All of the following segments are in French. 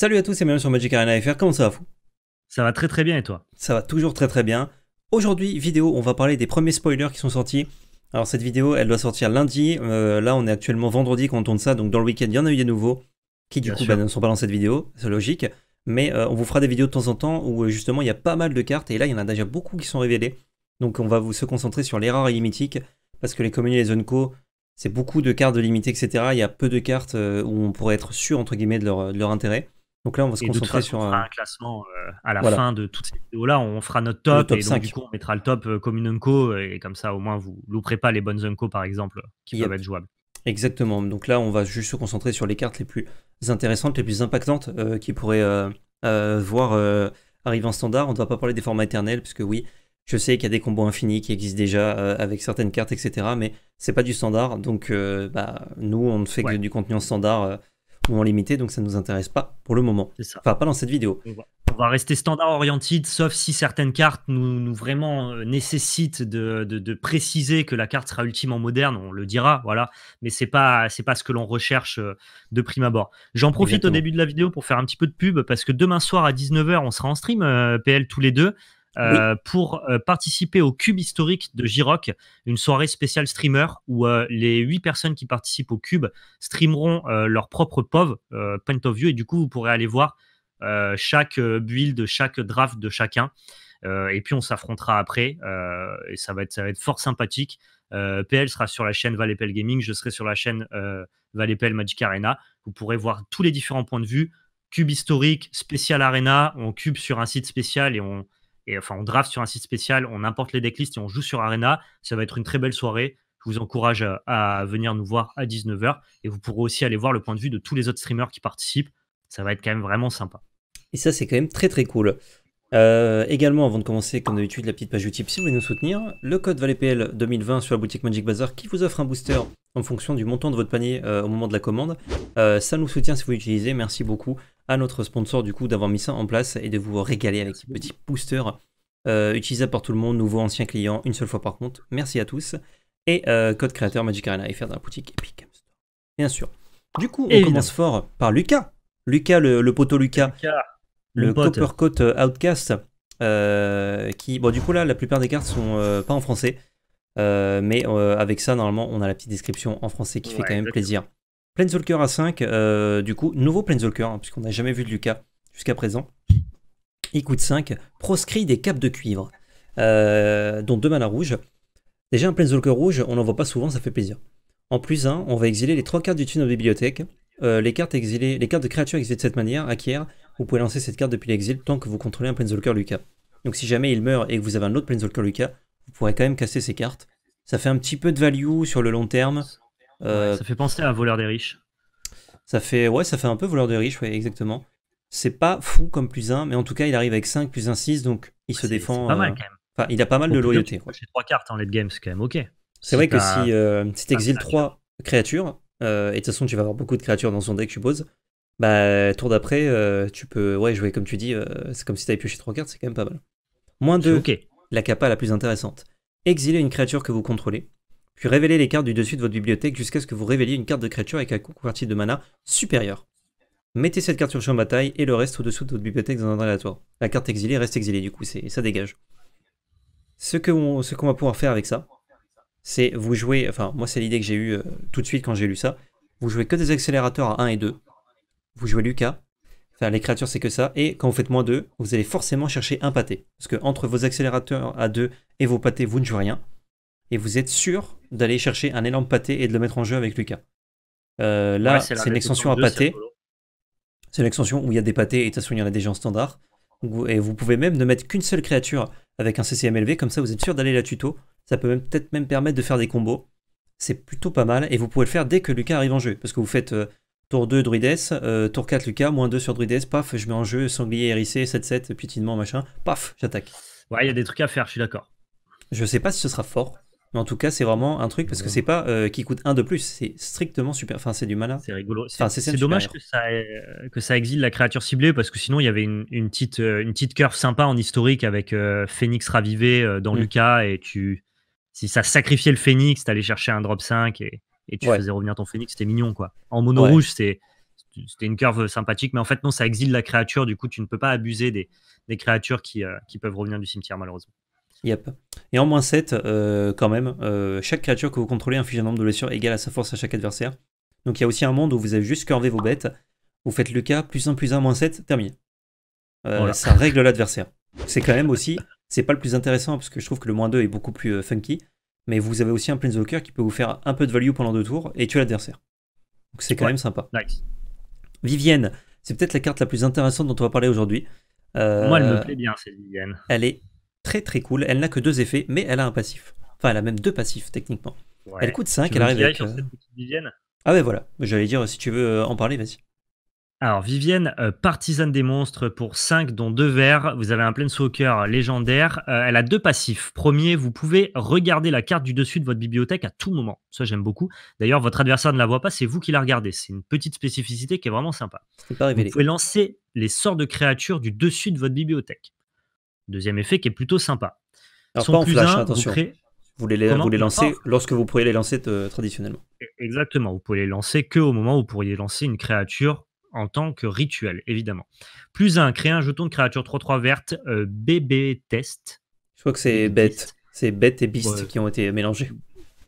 Salut à tous et bienvenue sur Magic Arena FR, comment ça va vous Ça va très très bien et toi Ça va toujours très très bien. Aujourd'hui, vidéo, on va parler des premiers spoilers qui sont sortis. Alors cette vidéo, elle doit sortir lundi. Euh, là, on est actuellement vendredi quand on tourne ça, donc dans le week-end, il y en a eu des nouveaux qui du coup bah, ne sont pas dans cette vidéo, c'est logique. Mais euh, on vous fera des vidéos de temps en temps où euh, justement il y a pas mal de cartes et là il y en a déjà beaucoup qui sont révélées. Donc on va vous se concentrer sur les rares et les parce que les communes et les zones co, c'est beaucoup de cartes de limité, etc. Il y a peu de cartes où on pourrait être sûr entre guillemets de leur intérêt. Donc là, on va se concentrer sur. Euh, un classement euh, à la fin de toutes ces vidéos-là. On fera notre top, et du coup, on mettra le top euh, comme une unco et comme ça, au moins, vous louperez pas les bonnes unco par exemple qui peuvent être jouables. Exactement. Donc là, on va juste se concentrer sur les cartes les plus intéressantes, les plus impactantes qui pourraient voir arriver en standard. On ne va pas parler des formats éternels parce que oui, je sais qu'il y a des combos infinis qui existent déjà avec certaines cartes, etc. Mais c'est pas du standard. Donc, bah, nous, on ne fait que du contenu en standard limité, donc ça ne nous intéresse pas pour le moment. Ça. Enfin, pas dans cette vidéo. On va, rester standard orienté sauf si certaines cartes nous, vraiment euh, nécessitent de, préciser que la carte sera ultimement moderne, on le dira, voilà. Mais c'est pas c'est pas ce que l'on recherche euh, de prime abord. J'en profite au début de la vidéo pour faire un petit peu de pub, parce que demain soir à 19h, on sera en stream, euh, PL tous les deux. Euh, pour euh, participer au Cube historique de Jiroc, une soirée spéciale streamer où euh, les huit personnes qui participent au Cube streameront leur propre POV, Point of View, et du coup, vous pourrez aller voir chaque build, chaque draft de chacun. et puis, on s'affrontera après, et ça va, être, ça va être fort sympathique. PL sera sur la chaîne Valépel Gaming, je serai sur la chaîne Valépel Magic Arena. Vous pourrez voir tous les différents points de vue, cube historique, spécial arena, on cube sur un site spécial et on, et enfin, on draft sur un site spécial, on importe les decklists et on joue sur Arena. Ça va être une très belle soirée. Je vous encourage à, venir nous voir à 19h. Et vous pourrez aussi aller voir le point de vue de tous les autres streamers qui participent. Ça va être quand même vraiment sympa. Et ça, c'est quand même très très cool. Euh, également, avant de commencer, comme d'habitude, la petite page YouTube si vous voulez nous soutenir. Le code ValetPL 2020 sur la boutique Magic Bazaar qui vous offre un booster en fonction du montant de votre panier euh, au moment de la commande. Euh, ça nous soutient si vous l'utilisez. Merci beaucoup à notre sponsor du coup d'avoir mis ça en place et de vous régaler avec ces petit booster utilisable par tout le monde, nouveau, ancien client, une seule fois par contre. Merci à tous. Et code créateur Magic Arena FR dans la boutique Epic Games Bien sûr. Du coup, on commence fort par Lucas. Lucas, le, poteau Lucas le Coat euh, Outcast. Euh, qui, bon, du coup, là, la plupart des cartes sont euh, pas en français. mais avec ça, normalement, on a la petite description en français qui fait quand même plaisir. Planeswalker à 5, du coup, nouveau Planeswalker, hein, puisqu'on n'a jamais vu de Lucas jusqu'à présent. Il coûte 5, proscrit des capes de cuivre, dont 2 mana rouges. Déjà, un Planeswalker rouge, on n'en voit pas souvent, ça fait plaisir. En plus 1, hein, on va exiler les trois cartes du tunnel de bibliothèque. les, cartes exilées, les cartes de créatures exilées de cette manière acquièrent vous pouvez lancer cette carte depuis l'exil tant que vous contrôlez un Planeswalker Lucas. Donc si jamais il meurt et que vous avez un autre Planeswalker Lucas, vous pourrez quand même casser ces cartes. Ça fait un petit peu de value sur le long terme. ça euh, fait penser à Voleur des Riches. Ça fait, ouais, ça fait un peu Voleur des Riches, ouais, exactement. C'est pas fou comme plus 1, mais en tout cas, il arrive avec 5, plus 1, 6, donc il se défend. Euh, il a pas mal de loyauté. J'ai 3 cartes en late game, c'est quand même ok. C'est vrai que si, c'est exil tu 3 créatures, euh, et de toute façon, tu vas avoir beaucoup de créatures dans son deck, je suppose, bah, tour d'après, euh, tu peux ouais, jouer comme tu dis, euh, c'est comme si tu avais pioché trois cartes, c'est quand même pas mal. Moins 2, la capa la plus intéressante. Exiler une créature que vous contrôlez, puis révéler les cartes du dessus de votre bibliothèque jusqu'à ce que vous révéliez une carte de créature avec un converti de mana supérieur. Mettez cette carte sur le champ de bataille et le reste au-dessous de votre bibliothèque dans un aléatoire. La carte exilée reste exilée du coup, c'est ça dégage. Ce qu'on va pouvoir faire avec ça, c'est vous jouer enfin moi c'est l'idée que j'ai eue euh, tout de suite quand j'ai lu ça, vous jouez que des accélérateurs à 1 et 2, vous jouez Lucas, enfin les créatures c'est que ça, et quand vous faites moins 2, vous allez forcément chercher un pâté. Parce que entre vos accélérateurs à 2 et vos pâtés, vous ne jouez rien. Et vous êtes sûr d'aller chercher un énorme pâté et de le mettre en jeu avec Lucas. Euh, là, c'est une extension à pâté. C'est une extension où il y a des pâtés, et de toute façon il y en a déjà en standard. Et vous pouvez même ne mettre qu'une seule créature avec un CCM élevé, comme ça vous êtes sûr d'aller la tuto. Ça peut même peut-être même permettre de faire des combos. C'est plutôt pas mal, et vous pouvez le faire dès que Lucas arrive en jeu. Parce que vous faites euh, Tour 2 Druides, euh, tour 4 Lucas, moins 2 sur Druides, paf, je mets en jeu sanglier hérissé, 7-7, Putinement, machin, paf, j'attaque. Ouais, il y a des trucs à faire, je suis d'accord. Je sais pas si ce sera fort, mais en tout cas, c'est vraiment un truc parce que c'est pas euh, qui coûte 1 de plus, c'est strictement super. Enfin, c'est du malin. C'est rigolo. C'est dommage que ça, euh, que ça, exile la créature ciblée parce que sinon, il y avait une, petite, une petite curve sympa en historique avec Phénix ravivé dans mm. Lucas et tu. Si ça sacrifiait le Phoenix, t'allais chercher un drop 5 et et tu faisais revenir ton phénix, c'était mignon quoi. En mono rouge, c'était une curve sympathique, mais en fait, non, ça exile la créature. Du coup, tu ne peux pas abuser des, créatures euh, qui, peuvent revenir du cimetière, malheureusement. Yep. Et en moins 7, euh, quand même, euh, chaque créature que vous contrôlez inflige un nombre de blessures égal à sa force à chaque adversaire. Donc, il y a aussi un monde où vous avez juste curvé vos bêtes, vous faites le cas, plus 1, plus 1, moins 7, terminé. Ça règle l'adversaire. C'est quand même aussi, c'est pas le plus intéressant, parce que je trouve que le moins 2 est beaucoup plus funky, mais vous avez aussi un Planeswalker qui peut vous faire un peu de value pendant deux tours et tuer l'adversaire. Donc c'est quand même sympa. Nice. Vivienne, c'est peut-être la carte la plus intéressante dont on va parler aujourd'hui. Euh, Moi, elle me plaît bien, cette Vivienne. Elle est très très cool. Elle n'a que deux effets, mais elle a un passif. Enfin, elle a même deux passifs, techniquement. Elle coûte 5, elle arrive à sur euh, Ah ouais, voilà. J'allais dire, si tu veux en parler, vas-y. Alors, Vivienne, euh, partisane des monstres pour 5, dont 2 verts. Vous avez un Planeswalker légendaire. Euh, elle a deux passifs. Premier, vous pouvez regarder la carte du dessus de votre bibliothèque à tout moment. Ça, j'aime beaucoup. D'ailleurs, votre adversaire ne la voit pas, c'est vous qui la regardez. C'est une petite spécificité qui est vraiment sympa. C'est pas vous pouvez lancer les sorts de créatures du dessus de votre bibliothèque. Deuxième effet qui est plutôt sympa. Alors, Son plus un, Vous, les, lancez ah. lorsque vous pourriez les lancer euh, traditionnellement. E-, exactement, vous pouvez les lancer qu'au moment où vous pourriez lancer une créature en tant que rituel, évidemment. Plus un, créer un jeton de créature 3-3 verte, euh, bébé test. Je crois que c'est bête. C'est bête et beast qui ont été mélangés.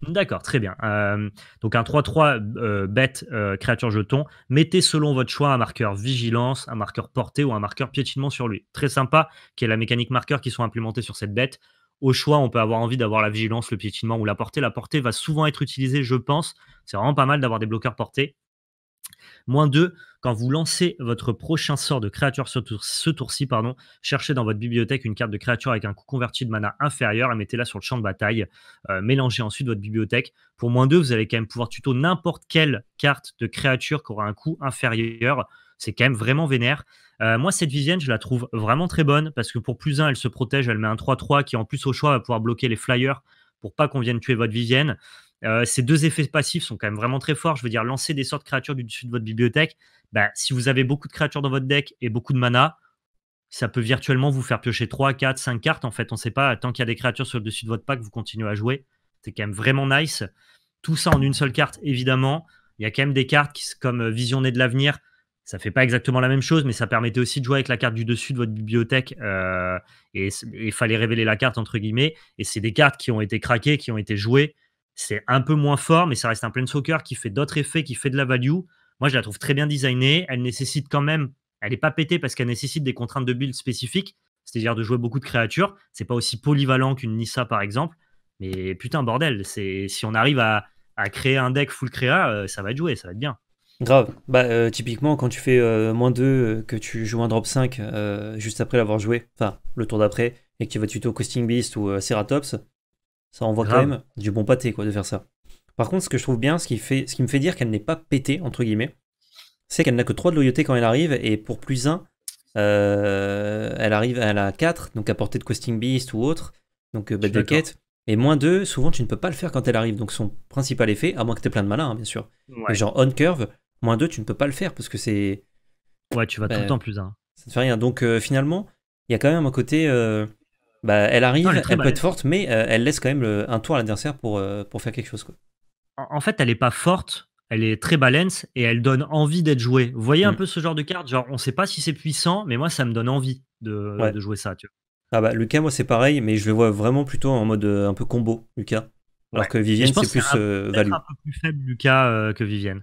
D'accord, très bien. Euh, donc un 3-3 euh, bête créature jeton. Mettez selon votre choix un marqueur vigilance, un marqueur portée ou un marqueur piétinement sur lui. Très sympa, qui est la mécanique marqueur qui sont implémentées sur cette bête. Au choix, on peut avoir envie d'avoir la vigilance, le piétinement ou la portée. La portée va souvent être utilisée, je pense. C'est vraiment pas mal d'avoir des bloqueurs portés. Moins 2, quand vous lancez votre prochain sort de créature ce, tour, ce tour-ci, pardon, cherchez dans votre bibliothèque une carte de créature avec un coût converti de mana inférieur et mettez-la sur le champ de bataille. Euh, mélangez ensuite votre bibliothèque. Pour moins 2, vous allez quand même pouvoir tuto n'importe quelle carte de créature qui aura un coût inférieur. C'est quand même vraiment vénère. Euh, moi, cette Vivienne, je la trouve vraiment très bonne parce que pour plus 1, elle se protège, elle met un 3-3 qui, en plus, au choix, va pouvoir bloquer les flyers pour pas qu'on vienne tuer votre Vivienne. Euh, ces deux effets passifs sont quand même vraiment très forts. Je veux dire, lancer des sortes de créatures du dessus de votre bibliothèque, bah, si vous avez beaucoup de créatures dans votre deck et beaucoup de mana, ça peut virtuellement vous faire piocher 3, 4, 5 cartes. En fait, on ne sait pas, tant qu'il y a des créatures sur le dessus de votre pack, vous continuez à jouer. C'est quand même vraiment nice. Tout ça en une seule carte, évidemment. Il y a quand même des cartes comme euh, Visionner de l'avenir, ça fait pas exactement la même chose, mais ça permettait aussi de jouer avec la carte du dessus de votre bibliothèque euh, et il fallait révéler la carte entre guillemets. Et c'est des cartes qui ont été craquées, qui ont été jouées c'est un peu moins fort, mais ça reste un planeswalker qui fait d'autres effets, qui fait de la value. Moi, je la trouve très bien designée. Elle nécessite quand même, elle n'est pas pétée parce qu'elle nécessite des contraintes de build spécifiques, c'est-à-dire de jouer beaucoup de créatures. C'est pas aussi polyvalent qu'une Nissa, par exemple. Mais putain, bordel, c'est si on arrive à, créer un deck full créa, euh, ça va être joué, ça va être bien. Grave. Bah, euh, typiquement, quand tu fais euh, moins 2, que tu joues un drop 5 juste après l'avoir joué, enfin, le tour d'après, et que tu vas tuto Coasting Beast ou Ceratops, ça envoie quand même du bon pâté quoi, de faire ça. Par contre, ce que je trouve bien, ce qui, fait, ce qui me fait dire qu'elle n'est pas pétée, entre guillemets, c'est qu'elle n'a que 3 de loyauté quand elle arrive, et pour plus 1, euh, elle arrive à la 4, donc à portée de Questing Beast ou autre, donc euh, bête de quête. Et moins 2, souvent tu ne peux pas le faire quand elle arrive, donc son principal effet, à moins que tu aies plein de malins, hein, bien sûr. genre on curve, moins 2, tu ne peux pas le faire parce que c'est. Ouais, tu vas tout le bah, temps plus 1. Ça ne fait rien. Donc euh, finalement, il y a quand même un côté. Bah, elle arrive, elle, peut être forte, mais euh, elle laisse quand même un tour à l'adversaire pour, euh, pour faire quelque chose. En, fait, elle est pas forte, elle est très balance et elle donne envie d'être jouée. Vous voyez un mm. peu ce genre de carte Genre, on ne sait pas si c'est puissant, mais moi, ça me donne envie de, euh, jouer ça. Ah bah, Lucas, moi, c'est pareil, mais je le vois vraiment plutôt en mode un peu combo, Lucas. Alors que Vivienne, c'est plus value. un peu plus faible, Lucas, que Vivienne.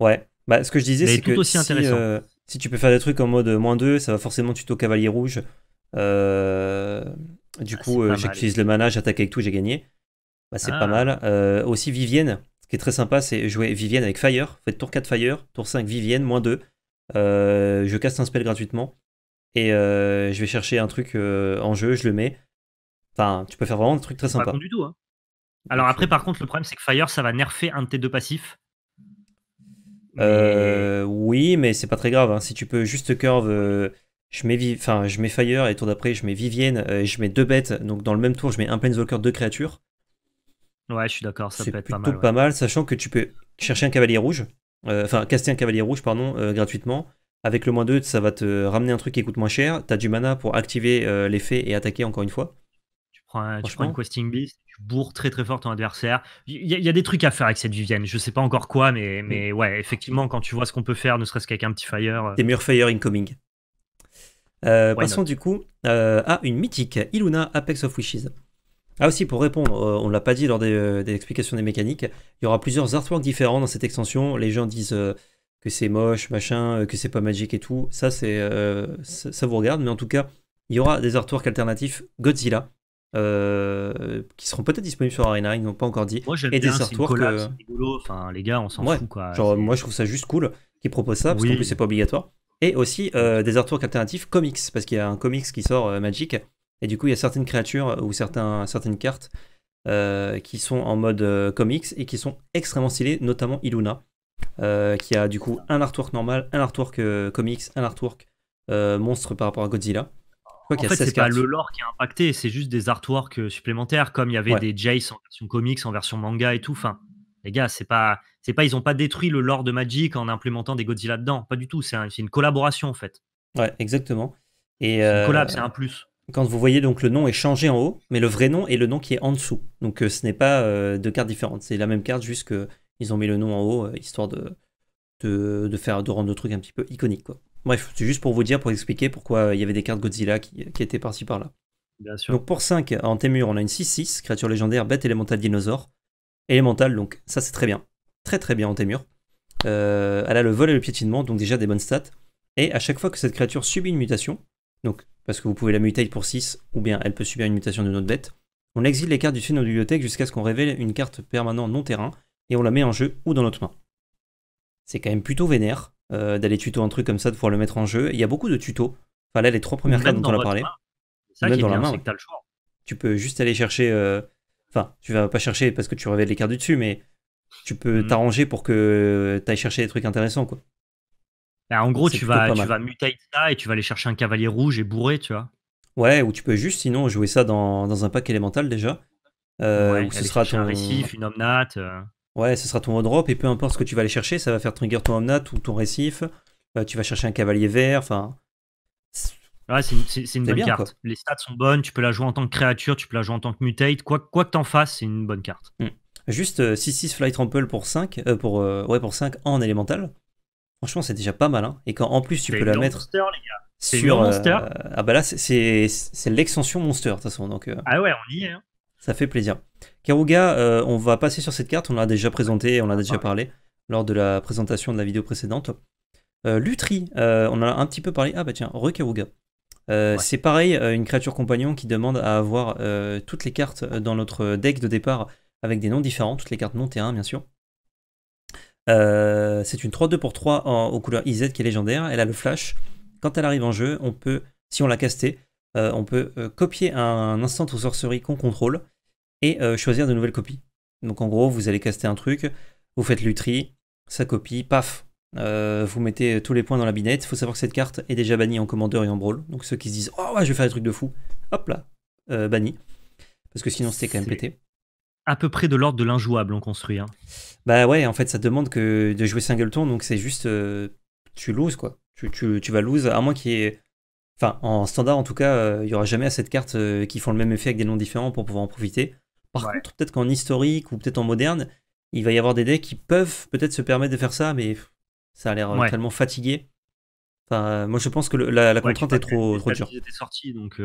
Ouais. Bah, ce que je disais, c'est que si, tu peux faire des trucs en mode moins 2, ça va forcément tuto Cavalier Rouge. Euh, du ah, coup, euh, j'utilise le mana, j'attaque avec tout, j'ai gagné. Bah, c'est pas ah. mal. Euh, aussi, Vivienne, ce qui est très sympa, c'est jouer Vivienne avec Fire. Faites tour 4 Fire, tour 5 Vivienne, moins 2. je casse un spell gratuitement. Et je vais chercher un truc en jeu, je le mets. Enfin, tu peux faire vraiment des trucs très sympas. du tout. Hein. Alors après, par contre, le problème, c'est que Fire, ça va nerfer un de tes deux passifs. oui, mais c'est pas très grave. Hein. Si tu peux juste curve je mets, je mets Fire et tour d'après, je mets Vivienne, euh, et je mets deux bêtes. Donc dans le même tour, je mets un Planeswalker, deux créatures. Ouais, je suis d'accord, ça peut être pas mal. pas mal, sachant que tu peux chercher un cavalier rouge, euh, enfin, caster un cavalier rouge, pardon, euh, gratuitement. Avec le moins 2, ça va te ramener un truc qui coûte moins cher. T'as du mana pour activer l'effet et attaquer encore une fois. Tu prends, un, Questing Beast, tu bourres très très fort ton adversaire. Il y, a des trucs à faire avec cette Vivienne. Je sais pas encore quoi, mais, mais mm. ouais, effectivement, quand tu vois ce qu'on peut faire, ne serait-ce qu'avec un petit Fire. Des Murfire Fire incoming. Euh, passons du coup euh, à une mythique, Iluna Apex of Wishes. Ah aussi, pour répondre, euh, on ne l'a pas dit lors des, explications des mécaniques, il y aura plusieurs artworks différents dans cette extension. Les gens disent que c'est moche, machin, que c'est pas magique et tout. Ça, c'est ça, vous regarde, mais en tout cas, il y aura des artworks alternatifs Godzilla. qui seront peut-être disponibles sur Arena, ils n'ont pas encore dit. Moi, j'aime bien, des artworks. Enfin, les gars, on s'en fout quoi. Genre, moi je trouve ça juste cool qu'ils proposent ça, parce qu'en plus c'est pas obligatoire et aussi euh, des artworks alternatifs comics, parce qu'il y a un comics qui sort magique euh, Magic, et du coup il y a certaines créatures euh, ou certains, certaines cartes qui sont en mode comics et qui sont extrêmement stylées, notamment Iluna, qui a du coup un artwork normal, un artwork comics, un artwork monstre par rapport à Godzilla. en fait, c'est pas le lore qui est impacté, c'est juste des artworks supplémentaires, comme il y avait des Jace en version comics, en version manga et tout. Enfin, les gars, c'est pas c'est pas ils ont pas détruit le lore de Magic en implémentant des Godzilla dedans, pas du tout. C'est une collaboration en fait. Ouais, exactement. Et une collab, euh, c'est un plus. Quand vous voyez donc le nom est changé en haut, mais le vrai nom est le nom qui est en dessous. Donc euh, ce n'est pas euh, deux cartes différentes, c'est la même carte, juste ils ont mis le nom en haut histoire de, de, faire de rendre le truc un petit peu iconique quoi. Bref, c'est juste pour vous dire, pour expliquer pourquoi il y avait des cartes Godzilla qui, étaient par-ci par-là. Bien sûr. Donc pour 5, en Temur on a une 6-6, créature légendaire, bête élémentale dinosaure. Élémentale, donc ça c'est très bien très très bien en témur. Euh, elle a le vol et le piétinement, donc déjà des bonnes stats. Et à chaque fois que cette créature subit une mutation, donc parce que vous pouvez la mutate pour 6, ou bien elle peut subir une mutation de notre bête, on exile les cartes du dessus de notre bibliothèque jusqu'à ce qu'on révèle une carte permanente non terrain, et on la met en jeu ou dans notre main. C'est quand même plutôt vénère euh, d'aller tuto un truc comme ça, de pouvoir le mettre en jeu. Il y a beaucoup de tutos. Enfin là, les trois premières cartes dont on a parlé. Ça qui dans la le Tu peux juste aller chercher... Euh, enfin, tu vas pas chercher parce que tu révèles les cartes du dessus, mais tu peux mhm. t'arranger pour que tu ailles chercher des trucs intéressants, quoi. Bah, en gros, tu vas, mutate ça et tu vas aller chercher un cavalier rouge et bourré, tu vois. Ouais, ou tu peux juste sinon jouer ça dans, un pack élémental déjà. Euh, ouais, ce sera ton... un récif, une omnate. Euh. Ouais, ce sera ton drop et peu importe ce que tu vas aller chercher, ça va faire trigger ton omnate ou ton récif. Euh, tu vas chercher un cavalier vert, enfin. Ouais, c'est une, bonne carte. Les stats sont bonnes, tu peux la jouer en tant que créature, tu peux la jouer en tant que mutate. Quoi, quoi que t'en fasses, c'est une bonne carte. Mm. Juste 6-6 euh, Fly Trample pour 5, euh, pour, euh, ouais, pour 5 en élémental. Franchement, c'est déjà pas mal. Hein. Et quand en plus tu peux la mettre sur. Monster. ah bah là, c'est l'extension Monster, de toute façon. Donc, ah ouais, on y est. Hein. Ça fait plaisir. Karuga, on va passer sur cette carte. On l'a déjà présentée, on l'a déjà parlé lors de la présentation de la vidéo précédente. Lutri, on en a un petit peu parlé. Ah bah tiens, re Karuga. C'est pareil, une créature compagnon qui demande à avoir toutes les cartes dans notre deck de départ avec des noms différents, toutes les cartes non T1 bien sûr. Euh, c'est une 3-2 pour 3 aux couleurs IZ qui est légendaire. Elle a le flash. Quand elle arrive en jeu, on peut, si on l'a castée, euh, on peut euh, copier un instant aux sorceries qu'on contrôle et choisir de nouvelles copies. Donc en gros, vous allez caster un truc, vous faites l'utri, ça copie, paf, vous mettez tous les points dans la binette. Il faut savoir que cette carte est déjà bannie en commandeur et en brawl. Donc ceux qui se disent Oh ouais, je vais faire des trucs de fou, hop là, banni. Parce que sinon c'était quand même pété à peu près de l'ordre de l'injouable on construit. Hein. Bah ouais, en fait, ça demande que de jouer singleton, donc c'est juste. Euh, tu loses, quoi. Tu, vas lose, à moins qu'il est Enfin, en standard, en tout cas, euh, il y aura jamais à cette carte qui font le même effet avec des noms différents pour pouvoir en profiter. Par contre, peut-être qu'en historique ou peut-être en moderne, il va y avoir des decks qui peuvent peut-être se permettre de faire ça, mais ça a l'air euh, tellement fatigué. Enfin, moi, je pense que la, contrainte est trop, trop dure. sorti, donc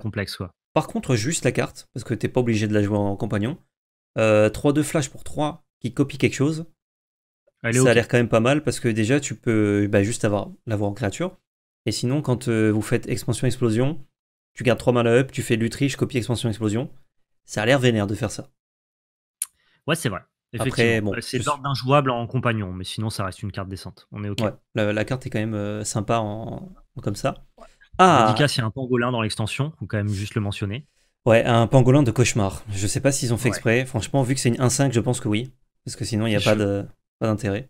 complexe, quoi contre, juste la carte, parce que t'es pas obligé de la jouer en compagnon. 3-2 euh, flash pour 3 qui copie quelque chose. ça a l'air quand même pas mal parce que déjà tu peux bah, juste avoir l'avoir en créature. Et sinon, quand euh, vous faites expansion explosion, tu gardes 3 mana up, tu fais lutriche, copie expansion explosion. Ça a l'air vénère de faire ça. Ouais, c'est vrai. Après, bon, euh, c'est d'ordre d'injouable en compagnon, mais sinon ça reste une carte décente. On est ok. la, carte est quand même sympa en, comme ça. Ah. il y a un pangolin dans l'extension, faut quand même juste le mentionner. Ouais, un pangolin de cauchemar. Je sais pas s'ils ont fait exprès. Franchement, vu que c'est une 1.5, je pense que oui. Parce que sinon, il n'y a pas d'intérêt.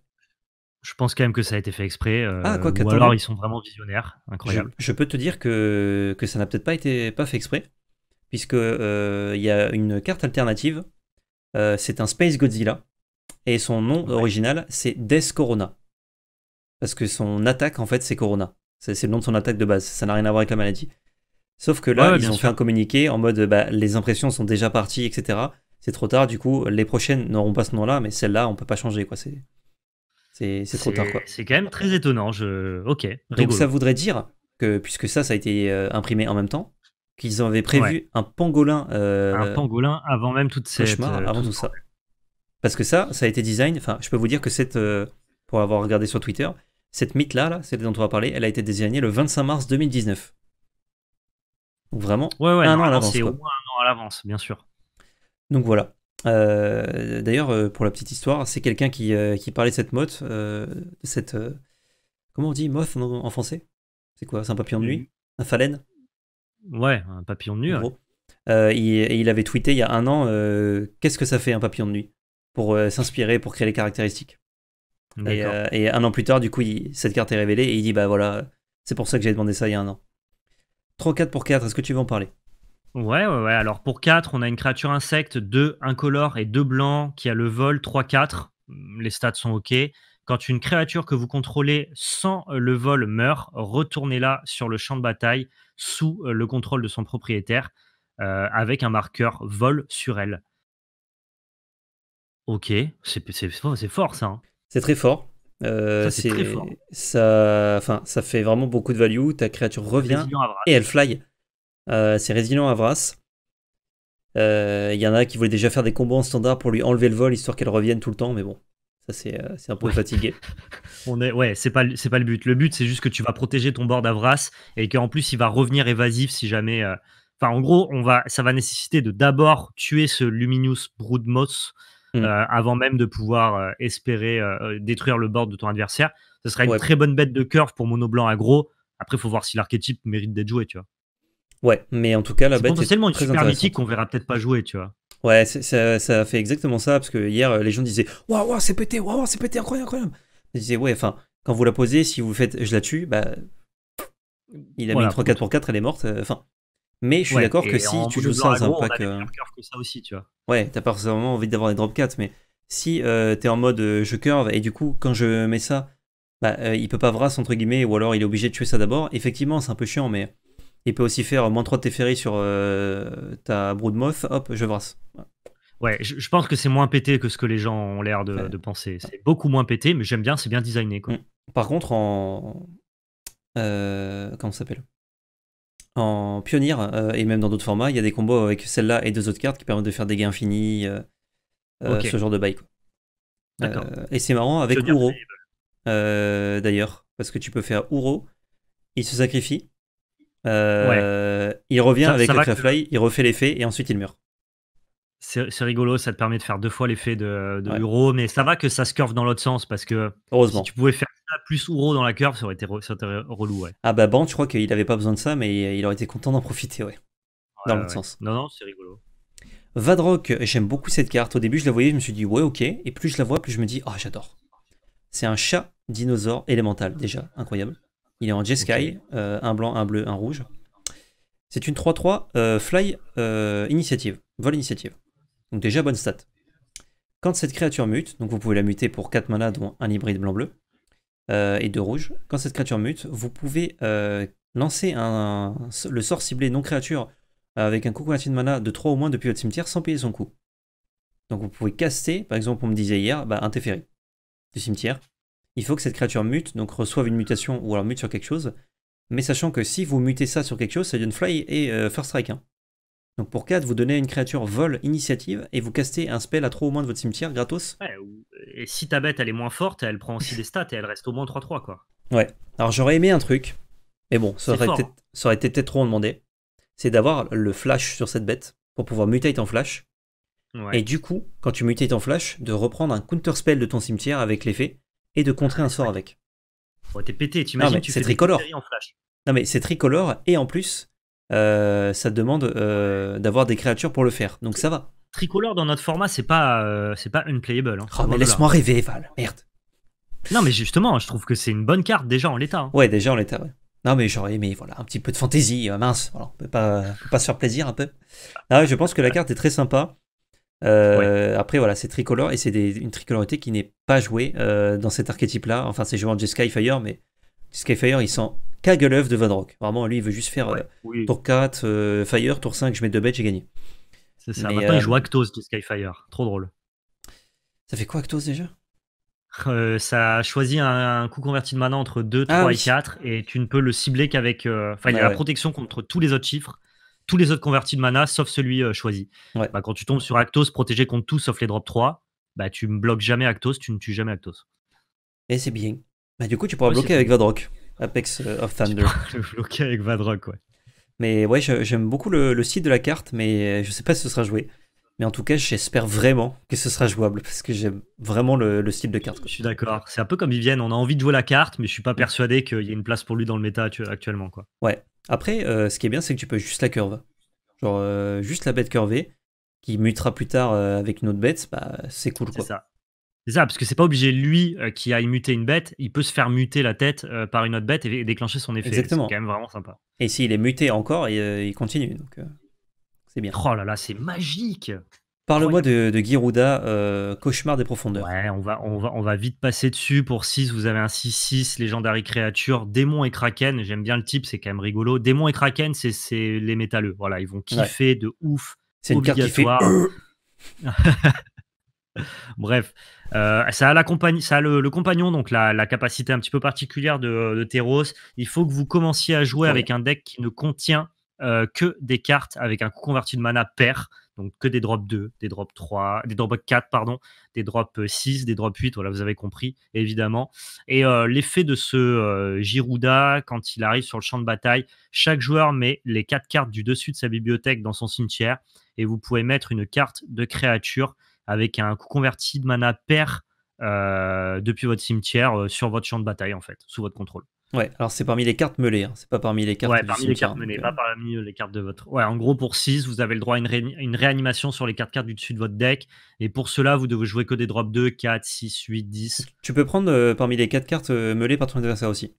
Je pense quand même que ça a été fait exprès. Euh, ah, quoi, ou alors, ils sont vraiment visionnaires. Incroyable. Je, peux te dire que, que ça n'a peut-être pas été pas fait exprès. Puisque euh, il y a une carte alternative. Euh, c'est un Space Godzilla. Et son nom original, c'est Death Corona. Parce que son attaque, en fait, c'est Corona. C'est le nom de son attaque de base. Ça n'a rien à voir avec la maladie. Sauf que là, ils ont fait un communiqué en mode bah, les impressions sont déjà parties, etc. C'est trop tard, du coup, les prochaines n'auront pas ce nom-là, mais celle-là, on peut pas changer, quoi. C'est. trop tard, quoi. C'est quand même très étonnant. Je... Ok. Donc ça voudrait dire que, puisque ça, ça a été euh, imprimé en même temps, qu'ils avaient prévu un pangolin. un euh, pangolin avant même toute cette. Euh, avant tout ça. Parce que ça, ça a été design. Enfin, je peux vous dire que cette. pour avoir regardé sur Twitter, cette mythe-là, celle dont on va parler, elle a été désignée le 25 mars 2019. vraiment, ouais, ouais, un an à l'avance. C'est un an à l'avance, bien sûr. Donc voilà. Euh, d'ailleurs, euh, pour la petite histoire, c'est quelqu'un qui, euh, parlait de cette motte, cette. comment on dit moth en, français C'est quoi C'est un papillon de nuit Un phalène Ouais, un papillon de nuit. En Il, et il avait tweeté il y a un an Qu'est-ce que ça fait un papillon de nuit Pour s'inspirer, pour créer les caractéristiques. Euh, et, un an plus tard, du coup, cette carte est révélée et il dit Bah voilà, c'est pour ça que j'ai demandé ça il y a un an. 3-4 pour 4, est-ce que tu veux en parler Ouais, ouais, ouais. Alors pour 4, on a une créature insecte, 2 incolore et 2 blancs qui a le vol 3-4. Mm, les stats sont OK. Quand une créature que vous contrôlez sans euh, le vol meurt, retournez-la sur le champ de bataille sous euh, le contrôle de son propriétaire avec un marqueur vol sur elle. Ok, c'est fort ça. Hein. Euh, c'est très fort. ça, enfin, ça fait vraiment beaucoup de value. Ta créature revient et elle fly. Euh, c'est résilient Avras. Euh, il y en a qui voulaient déjà faire des combos en standard pour lui enlever le vol histoire qu'elle revienne tout le temps, mais bon, ça c'est un peu fatigué. On est, ouais, c'est pas, pas le but. Le but c'est juste que tu vas protéger ton board d'Avras et qu'en plus il va revenir évasif si jamais. Enfin, en gros, on va, ça va nécessiter de d'abord tuer ce Luminous Broodmoth Mmh. Euh, avant même de pouvoir euh, espérer euh, détruire le board de ton adversaire. Ce serait une très bonne bête de curve pour mono blanc aggro. Après, il faut voir si l'archétype mérite d'être joué, tu vois. Ouais, mais en tout cas, la bête. C'est potentiellement une super mythique qu'on verra peut-être pas jouer, tu vois. Ouais, ça, fait exactement ça, parce que hier, les gens disaient Waouh, c'est pété, waouh, c'est pété, incroyable, incroyable. Ils disaient Ouais, enfin, quand vous la posez, si vous faites je la tue, bah. Il a mis 3-4 pour 4, elle est morte. Enfin, mais je suis d'accord que si tu joues dans un pack. Euh, ça aussi, tu vois. Ouais, t'as pas forcément envie d'avoir des drop 4, mais si euh, t'es en mode euh, je curve et du coup, quand je mets ça, bah, il peut pas vras entre guillemets, ou alors il est obligé de tuer ça d'abord. Effectivement, c'est un peu chiant, mais il peut aussi faire moins 3 de tes sur ta Broodmoth, hop, je vras Ouais. je, pense que c'est moins pété que ce que les gens ont l'air de, penser. C'est beaucoup moins pété, mais j'aime bien, c'est bien designé. Quoi. Mm. Par contre, en. Euh, comment ça s'appelle en pionnier euh, et même dans d'autres formats, il y a des combos avec celle-là et deux autres cartes qui permettent de faire des gains infinis, euh, euh, ce genre de bail. Quoi. et c'est marrant avec Uro, d'ailleurs, parce que tu peux faire Uro, il se sacrifie, il revient avec la fly, il refait l'effet et ensuite il meurt. C'est rigolo, ça te permet de faire deux fois l'effet de, de Uro, mais ça va que ça se curve dans l'autre sens parce que Heureusement. tu pouvais faire plus Ouro dans la curve, ça aurait été, relou. Ouais. Ah bah Ban, je crois qu'il n'avait pas besoin de ça, mais il aurait été content d'en profiter, ouais. Dans l'autre sens. Non, non, c'est rigolo. Vadrock, j'aime beaucoup cette carte. Au début, je la voyais, je me suis dit, ouais, ok. Et plus je la vois, plus je me dis, ah, oh, j'adore. C'est un chat dinosaure élémental, déjà, incroyable. Il est en Jeskai, sky euh, un blanc, un bleu, un rouge. C'est une 3-3 euh, Fly euh, Initiative, Vol Initiative. Donc déjà bonne stat. Quand cette créature mute, donc vous pouvez la muter pour 4 mana dont un hybride blanc-bleu, euh, et de rouge. Quand cette créature mute, vous pouvez euh, lancer le sort ciblé non créature avec un coût de mana de 3 ou moins depuis votre cimetière sans payer son coût. Donc vous pouvez caster, par exemple on me disait hier, bah, un Teferi du cimetière. Il faut que cette créature mute, donc reçoive une mutation ou alors mute sur quelque chose. Mais sachant que si vous mutez ça sur quelque chose, ça donne fly et euh, first strike. Hein. Donc pour 4, vous donnez à une créature vol initiative et vous castez un spell à 3 ou moins de votre cimetière gratos. Ouais, et si ta bête elle est moins forte, elle prend aussi des stats et elle reste au moins 3-3 quoi. Ouais, alors j'aurais aimé un truc, mais bon, ça hein. aurait, été, peut-être trop demandé, c'est d'avoir le flash sur cette bête pour pouvoir mutate en flash. Et du coup, quand tu mutates en flash, de reprendre un counter spell de ton cimetière avec l'effet et de contrer ah, un sort avec. Ouais, t'es pété, t'imagines, tu fais tricolore. en flash. Non mais c'est tricolore et en plus, euh, ça demande euh, d'avoir des créatures pour le faire. Donc ça va. Tricolore dans notre format, c'est pas, euh, c'est pas unplayable. playable. Hein. Oh, mais laisse-moi rêver, Val. Merde. Non, mais justement, je trouve que c'est une bonne carte déjà en l'état. Hein. Ouais, déjà en l'état, Non, mais j'aurais aimé, voilà, un petit peu de fantaisie, mince. on peut pas, pas se faire plaisir un peu. Ah je pense que la carte est très sympa. Après, voilà, c'est tricolore et c'est une tricolorité qui n'est pas jouée dans cet archétype-là. Enfin, c'est joué en Skyfire, mais Skyfire, ils sont Kagelev de Van Rock. Vraiment, lui, il veut juste faire euh, tour 4, euh, Fire, tour 5, je mets 2 bêtes, j'ai gagné. C'est ça. Mais Maintenant, il euh, joue Actos de Skyfire. Trop drôle. Ça fait quoi Actos déjà ça choisit un, coup converti de mana entre 2, 3 ah et 4 et tu ne peux le cibler qu'avec... Enfin, il y a la protection contre tous les autres chiffres, tous les autres convertis de mana, sauf celui choisi. Bah, quand tu tombes sur Actos protégé contre tout, sauf les drops 3, bah, tu ne bloques jamais Actos, tu ne tues jamais Actos. Et c'est bien. Bah, du coup, tu pourras bloquer avec Vadrock. Apex euh, of Thunder. le bloquer avec Vadrock, ouais. Mais ouais, j'aime beaucoup le, style de la carte, mais je sais pas si ce sera joué. Mais en tout cas, j'espère vraiment que ce sera jouable parce que j'aime vraiment le, style de carte. Je suis d'accord. C'est un peu comme Vivienne, on a envie de jouer la carte, mais je suis pas persuadé qu'il y ait une place pour lui dans le méta actuellement. Quoi. Ouais. Après, euh, ce qui est bien, c'est que tu peux juste la curve. Genre, euh, juste la bête curvée qui mutera plus tard avec une autre bête, bah, c'est cool. C'est ça. C'est ça, parce que c'est pas obligé lui euh, qui a muter une bête, il peut se faire muter la tête euh, par une autre bête et, déclencher son effet. Exactement. C'est quand même vraiment sympa. Et s'il est muté encore, il, euh, continue, donc c'est bien. Oh là là, c'est magique Parle-moi de, de Girouda, Cauchemar des profondeurs. Ouais, on va, on, va, on va vite passer dessus. Pour 6, vous avez un 6-6, légendary Créature, Démon et Kraken. J'aime bien le type, c'est quand même rigolo. Démon et Kraken, c'est les métalleux. Voilà, ils vont kiffer de ouf. C'est une carte qui fait... Bref, euh, ça a, le, compagnon, donc la, capacité un petit peu particulière de, de Il faut que vous commenciez à jouer avec un deck qui ne contient euh, que des cartes avec un coût converti de mana pair. Donc que des drops 2, des drops 3, des drops 4, pardon, des drops 6, euh, des drops 8, voilà, vous avez compris, évidemment. Et l'effet de ce Girouda, quand il arrive sur le champ de bataille, chaque joueur met les 4 cartes du dessus de sa bibliothèque dans son cimetière, et vous pouvez mettre une carte de créature avec un coup converti de mana pair euh, depuis votre cimetière euh, sur votre champ de bataille, en fait, sous votre contrôle. Ouais, alors c'est parmi les cartes meulées, hein. c'est pas parmi les cartes Ouais, parmi les cartes pas euh. parmi les cartes de votre. Ouais, en gros, pour 6, vous avez le droit à une, réanimation sur les cartes cartes du dessus de votre deck. Et pour cela, vous devez jouer que des drops 2, 4, 6, 8, 10. Tu peux prendre parmi les 4 cartes meulées par ton adversaire aussi.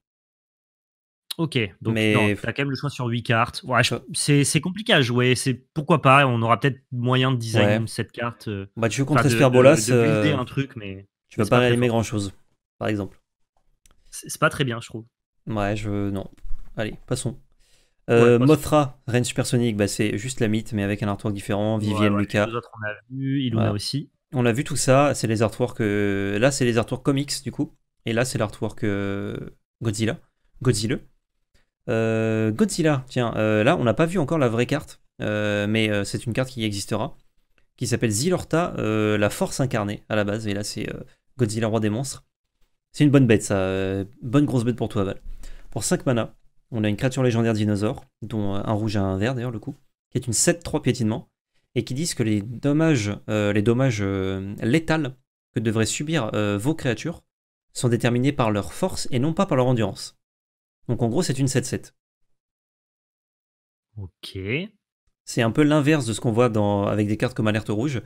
Ok, donc mais... tu quand même le choix sur 8 cartes. Ouais, c'est, compliqué à jouer. C'est, pourquoi pas On aura peut-être moyen de design cette carte. Euh, bah, tu veux contre Esperbolas. Bolas, euh, un truc, mais. Tu vas pas, réanimer grand chose, par exemple. C'est, pas très bien, je trouve. Ouais, je. Non. Allez, passons. Euh, Mothra, Reine Supersonic, bah, c'est juste la mythe, mais avec un artwork différent. Vivienne, Lucas. Les autres, on a vu. aussi. On a vu tout ça. C'est les artworks. Là, c'est les artworks comics, du coup. Et là, c'est l'artwork Godzilla. Godzilla. Euh, Godzilla, tiens, euh, là on n'a pas vu encore la vraie carte, euh, mais c'est une carte qui existera, qui s'appelle Zilorta, la force incarnée à la base, et là c'est Godzilla, roi des monstres. C'est une bonne bête ça, bonne grosse bête pour toi Val. Pour 5 mana, on a une créature légendaire dinosaure, dont un rouge et un vert d'ailleurs le coup, qui est une 7-3 piétinement, et qui disent que les dommages, les dommages que devraient subir vos créatures sont déterminés par leur force et non pas par leur endurance. Donc en gros, c'est une 7-7. Ok. C'est un peu l'inverse de ce qu'on voit dans, avec des cartes comme Alerte Rouge.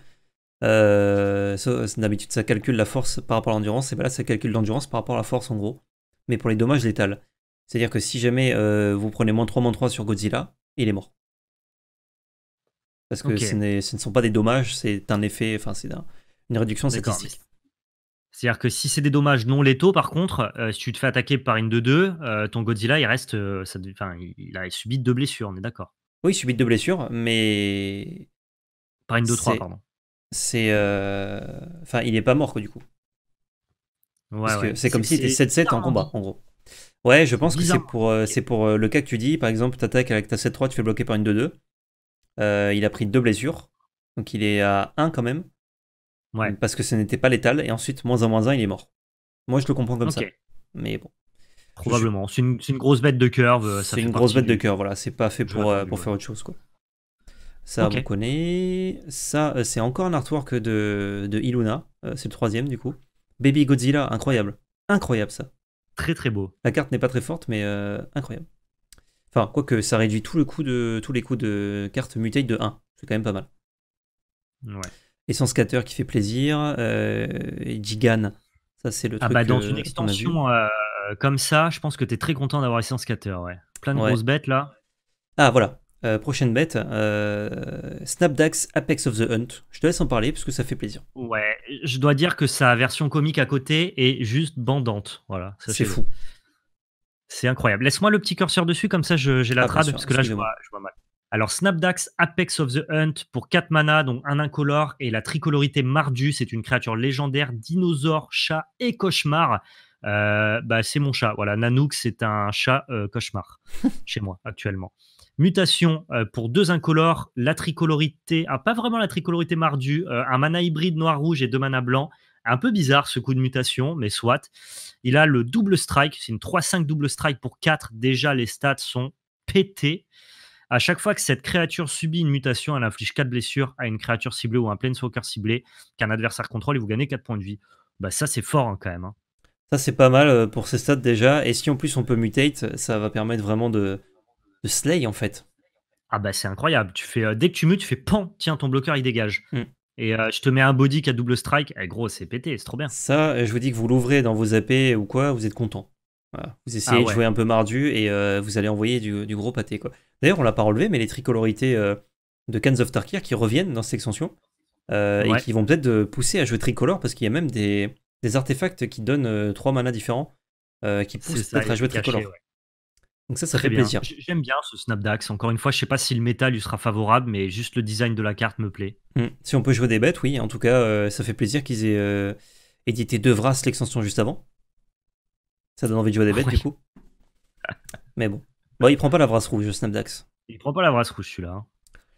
Euh, d'habitude, ça calcule la force par rapport à l'endurance, et ben là, ça calcule l'endurance par rapport à la force en gros. Mais pour les dommages létales. C'est-à-dire que si jamais euh, vous prenez moins 3, moins 3 sur Godzilla, il est mort. Parce que ce, ne sont pas des dommages, c'est un effet, enfin, c'est une réduction statistique. C'est-à-dire que si c'est des dommages non létaux, par contre, euh, si tu te fais attaquer par une 2-2, euh, ton Godzilla, il reste. Euh, enfin il a subi deux blessures, on est d'accord. Oui, il subit deux blessures, mais. Par une 2-3, pardon. C'est. Enfin, il n'est pas mort, quoi, du coup. Ouais, Parce ouais. c'est comme si était 7-7 en hein. combat, en gros. Ouais, je pense que c'est pour, c'est pour le cas que tu dis. Par exemple, tu attaques avec ta 7-3, tu fais bloquer par une 2-2. il a pris deux blessures. Donc il est à 1 quand même. Ouais. Parce que ce n'était pas létal. Et ensuite, moins un moins un il est mort. Moi, je le comprends comme ça. Mais bon. Probablement. C'est une, une, grosse bête de curve. C'est une grosse bête de curve, voilà. C'est pas fait pour, euh, pour faire autre chose, quoi. Ça, vous on connaît. Ça, euh, c'est encore un artwork de, de Iluna. Euh, c'est le troisième, du coup. Baby Godzilla, incroyable. Incroyable, ça. Très, très beau. La carte n'est pas très forte, mais incroyable. Enfin, quoique, ça réduit tout le coup de, tous les coups de carte mutate de 1. C'est quand même pas mal. Ouais. Essence 4 qui fait plaisir, euh, et Gigan. Ça, c'est le ah bah, dans une extension euh, comme ça, je pense que tu es très content d'avoir Essence un Ouais. Plein de grosses bêtes là. Ah, voilà. Euh, prochaine bête, Snapdax Apex of the Hunt. Je te laisse en parler parce que ça fait plaisir. Ouais, je dois dire que sa version comique à côté est juste bandante. Voilà, c'est fou. C'est incroyable. Laisse-moi le petit curseur dessus, comme ça j'ai la trace ah, trad, parce que là je vois, mal. Alors, Snapdax, Apex of the Hunt pour 4 mana, donc un incolore et la tricolorité Mardu. C'est une créature légendaire, dinosaure, chat et cauchemar. Euh, bah, c'est mon chat. Voilà, Nanook, c'est un chat euh, cauchemar chez moi actuellement. Mutation euh, pour deux incolores, la tricolorité, ah, pas vraiment la tricolorité Mardu, un mana hybride noir-rouge et deux mana blancs. Un peu bizarre ce coup de mutation, mais soit. Il a le double strike, c'est une 3-5 double strike pour 4. Déjà, les stats sont pétés. À chaque fois que cette créature subit une mutation, elle inflige 4 blessures à une créature ciblée ou un un planeswalker ciblé qu'un adversaire contrôle et vous gagnez 4 points de vie. Bah ça c'est fort hein, quand même. Hein. Ça c'est pas mal euh, pour ces stats déjà. Et si en plus on peut mutate, ça va permettre vraiment de, slay en fait. Ah bah c'est incroyable. Tu fais, euh, dès que tu mutes, tu fais pan, tiens ton bloqueur il dégage. Mm. Et euh, je te mets un body qui a double strike. Eh gros, c'est pété, c'est trop bien. Ça, je vous dis que vous l'ouvrez dans vos AP ou quoi, vous êtes content. Vous essayez ah de jouer un peu mardu et vous allez envoyer du, du, gros pâté. Quoi. D'ailleurs, on l'a pas relevé, mais les tricolorités euh, de Cans of Tarkir qui reviennent dans cette extension euh, et qui vont peut-être euh, pousser à jouer tricolore parce qu'il y a même des, artefacts qui donnent trois manas différents qui poussent à jouer tricolore. Donc ça, ça fait plaisir. J'aime bien ce Snapdax. Encore une fois, je sais pas si le métal lui sera favorable, mais juste le design de la carte me plaît. Hum. Si on peut jouer des bêtes, oui. En tout cas, ça fait plaisir qu'ils aient édité édité Devras l'extension juste avant. Ça donne envie de jouer des bêtes, du coup. mais bon. Bah, il prend pas la brasse rouge, Snapdax. Il prend pas la brasse rouge, celui-là. Hein.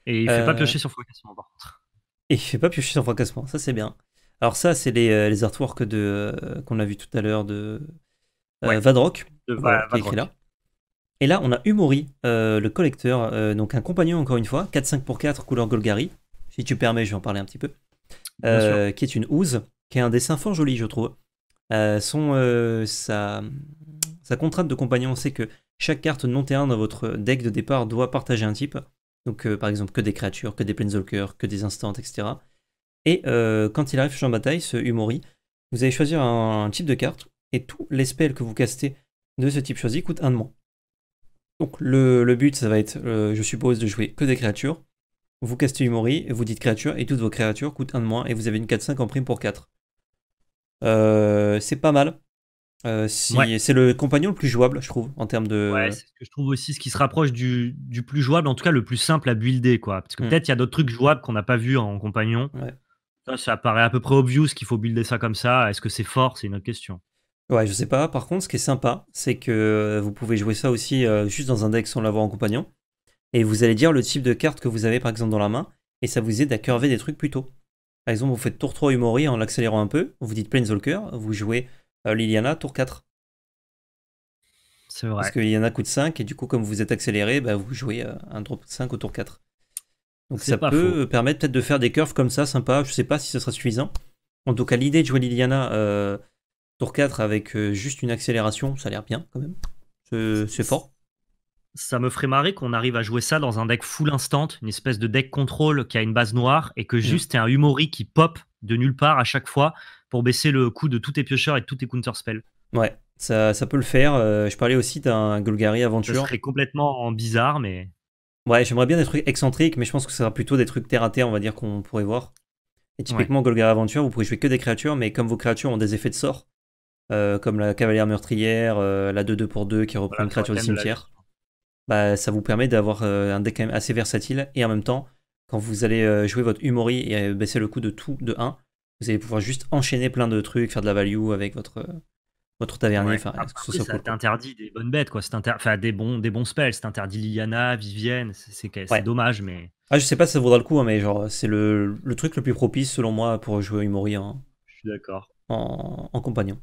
Et il fait pas euh. piocher sur fracassement, par contre. Et il fait pas piocher sur fracassement, ça c'est bien. Alors ça, c'est les, euh, artworks de euh, qu'on a vu tout à l'heure de Vadroc. Vadrock, là. Et là, on a Humori, le collecteur, donc un compagnon encore une fois, 4-5 pour 4, couleur Golgari, si tu permets, je vais en parler un petit peu, qui est une ouze, qui est un dessin fort joli, je trouve. son, sa, sa, contrainte de compagnon, c'est que chaque carte non terrain dans votre deck de départ doit partager un type. Donc euh, par exemple que des créatures, que des planeswalkers, que des instants, etc. Et euh, quand il arrive sur de bataille, ce Humori, vous allez choisir un, type de carte, et tous les spells que vous castez de ce type choisi coûtent un de moins. Donc le, but, ça va être, euh, je suppose, de jouer que des créatures. Vous castez Humori, vous dites créature, et toutes vos créatures coûtent un de moins, et vous avez une 4-5 en prime pour 4. c'est pas mal, euh, c'est le compagnon le plus jouable, je trouve, en termes de. Ouais, c'est ce que je trouve aussi, ce qui se rapproche du, plus jouable, en tout cas le plus simple à builder, quoi. Parce que hmm. peut-être il y a d'autres trucs jouables qu'on n'a pas vu en compagnon. Ça, paraît à peu près obvious qu'il faut builder ça comme ça. Est-ce que c'est fort C'est une autre question. Ouais, je sais pas. Par contre, ce qui est sympa, c'est que euh, vous pouvez jouer ça aussi euh, juste dans un deck sans l'avoir en compagnon. Et vous allez dire le type de carte que vous avez par exemple dans la main, et ça vous aide à curver des trucs plus tôt. Par exemple, vous faites tour 3 Humori en l'accélérant un peu, vous dites Plainswalker. vous jouez euh, Liliana, tour 4. C'est vrai. Parce que Liliana coûte 5, et du coup, comme vous êtes accéléré, bah, vous jouez euh, un drop 5 au tour 4. Donc ça peut permettre peut-être de faire des curves comme ça, sympa. Je sais pas si ce sera suffisant. En tout cas, l'idée de jouer Liliana euh, tour 4 avec juste une accélération, ça a l'air bien quand même. C'est fort ça me ferait marrer qu'on arrive à jouer ça dans un deck full instant, une espèce de deck contrôle qui a une base noire et que mm. juste t'es un Humori qui pop de nulle part à chaque fois pour baisser le coût de tous tes piocheurs et de tous tes counterspells. Ouais, ça, peut le faire. Euh, je parlais aussi d'un Golgari aventure. Ça serait complètement bizarre, mais. Ouais, j'aimerais bien des trucs excentriques, mais je pense que ce sera plutôt des trucs terre à terre, on va dire, qu'on pourrait voir. Et typiquement, Golgari aventure vous pourrez jouer que des créatures, mais comme vos créatures ont des effets de sort, euh, comme la cavalière meurtrière, euh, la 2-2 pour 2 qui reprend une créature du cimetière bah, ça vous permet d'avoir euh, un deck quand même assez versatile. Et en même temps, quand vous allez euh, jouer votre Humori et euh, baisser le coût de tout de 1, vous allez pouvoir juste enchaîner plein de trucs, faire de la value avec votre, votre tavernier. Enfin, Après, ça t'interdit des bonnes bêtes, quoi. Enfin, des bons, des bons spells. C'est interdit Liliana, Vivienne. C'est dommage, mais. Ah, je sais pas si ça vaudra le coup, hein, mais genre, c'est le, le, truc le plus propice, selon moi, pour jouer Humori. d'accord. En, compagnon.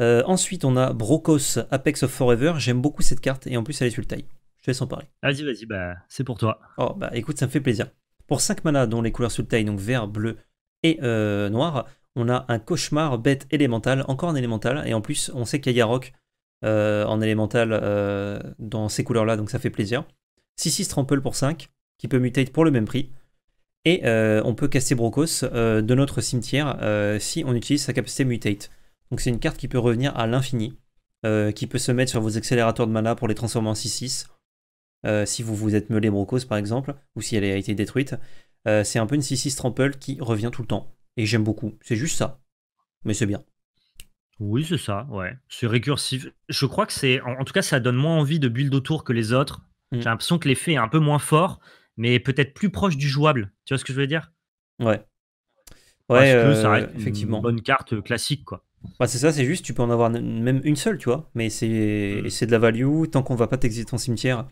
ensuite, on a Brocos Apex of Forever. J'aime beaucoup cette carte et en plus, elle est sur le taille. Je vais laisse en parler. Vas-y, vas-y, bah, c'est pour toi. Oh, bah écoute, ça me fait plaisir. Pour 5 manas dont les couleurs taille, donc vert, bleu et euh, noir, on a un cauchemar bête élémental, encore un élémental, et en plus, on sait qu'il y a Yarok euh, en élémental euh, dans ces couleurs-là, donc ça fait plaisir. 6-6 Trample pour 5, qui peut mutate pour le même prix. Et on peut casser Brocos de notre cimetière si on utilise sa capacité mutate. Donc c'est une carte qui peut revenir à l'infini, qui peut se mettre sur vos accélérateurs de mana pour les transformer en 6-6 euh, si vous vous êtes meulé Brocos par exemple, ou si elle a été détruite. Euh, c'est un peu une 6-6 trample qui revient tout le temps. Et j'aime beaucoup. C'est juste ça. Mais c'est bien. Oui, c'est ça, ouais. C'est récursif. Je crois que c'est. En, tout cas, ça donne moins envie de build autour que les autres. Mm. J'ai l'impression que l'effet est un peu moins fort, mais peut-être plus proche du jouable. Tu vois ce que je veux dire Ouais. Ouais, euh, effectivement. Une bonne carte classique, quoi. Bah, c'est ça, c'est juste, tu peux en avoir même une seule, tu vois. Mais mm. c'est de la value. Tant qu'on va pas t'exiter ton cimetière,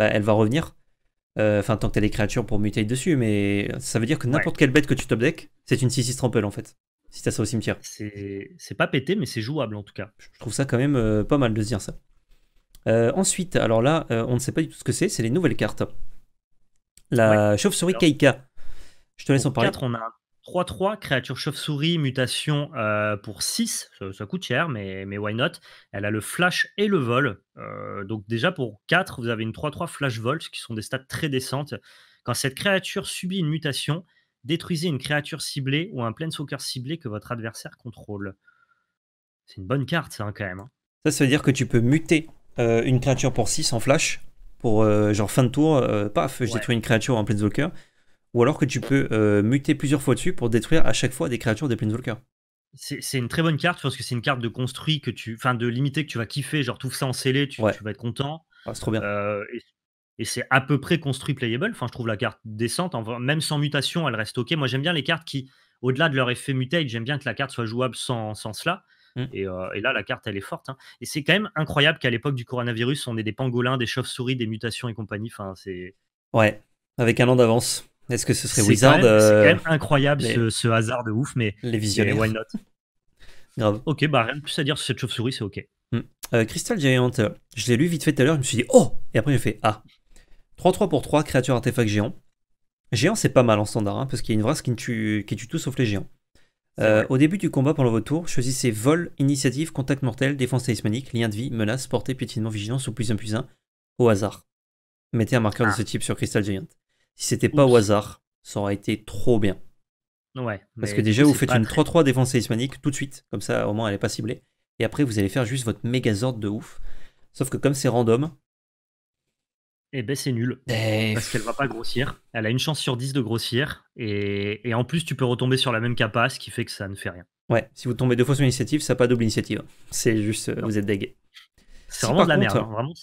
bah, elle va revenir. Euh, enfin, tant que t'as des créatures pour muter dessus, mais ça veut dire que n'importe quelle bête que tu top deck, c'est une 6-6 en fait. Si t'as ça au cimetière. C'est pas pété, mais c'est jouable en tout cas. Je trouve ça quand même euh, pas mal de se dire ça. Euh, ensuite, alors là, on ne sait pas du tout ce que c'est, c'est les nouvelles cartes. La chauve-souris Keika. Je te laisse en parler. 3-3, créature chauve-souris, mutation euh, pour 6. Ça, coûte cher, mais, mais why not Elle a le flash et le vol. Euh, donc, déjà pour 4, vous avez une 3-3 flash vol, ce qui sont des stats très décentes. Quand cette créature subit une mutation, détruisez une créature ciblée ou un planeswalker ciblé que votre adversaire contrôle. C'est une bonne carte, ça, hein, quand même. Hein. Ça, ça veut dire que tu peux muter euh, une créature pour 6 en flash, pour genre fin de tour, paf, je détruis une créature en planeswalker ou alors que tu peux euh, muter plusieurs fois dessus pour détruire à chaque fois des créatures des Planeswalkers. C'est une très bonne carte parce que c'est une carte de construit que tu, enfin de limité que tu vas kiffer, genre tout ça en scellé, tu, vas être content. Ah, c'est trop bien. Euh, et, c'est à peu près construit playable. Enfin, je trouve la carte décente. même sans mutation, elle reste ok. Moi, j'aime bien les cartes qui, au-delà de leur effet mutate, j'aime bien que la carte soit jouable sans, sans cela. Hmm. Euh, et, là, la carte, elle est forte. Hein. Et c'est quand même incroyable qu'à l'époque du coronavirus, on ait des pangolins, des chauves-souris, des mutations et compagnie. Enfin, c'est. Ouais, avec un an d'avance. Est-ce que ce serait Wizard C'est euh, quand, même incroyable ce, hasard de ouf, mais. Les visionnaires. why not Ok, bah rien de plus à dire sur cette chauve-souris, c'est ok. Hmm. Euh, Crystal Giant, je l'ai lu vite fait tout à l'heure, je me suis dit oh Et après j'ai fait ah 3-3 pour 3, créature artefact géant. Géant, c'est pas mal en standard, hein, parce qu'il y a une vraie qui tue, qui tout sauf les géants. Euh, au début du combat pendant votre tour, choisissez vol, initiative, contact mortel, défense talismanique, lien de vie, menace, portée, piétinement, vigilance ou plus un plus un au hasard. Mettez un marqueur de ah. ce type sur Crystal Giant. Si c'était pas au hasard, ça aurait été trop bien. Ouais. Parce que déjà, vous faites une 3-3 défense tout de suite, comme ça au moins elle est pas ciblée. Et après, vous allez faire juste votre zord de ouf. Sauf que comme c'est random. Eh ben c'est nul. Eh, Parce qu'elle va pas grossir. Elle a une chance sur 10 de grossir. Et... en plus, tu peux retomber sur la même capa, ce qui fait que ça ne fait rien. Ouais, si vous tombez deux fois sur l'initiative, ça n'a pas double initiative. C'est juste, euh, vous êtes dégué. C'est vraiment de la merde. Hein. Vraiment,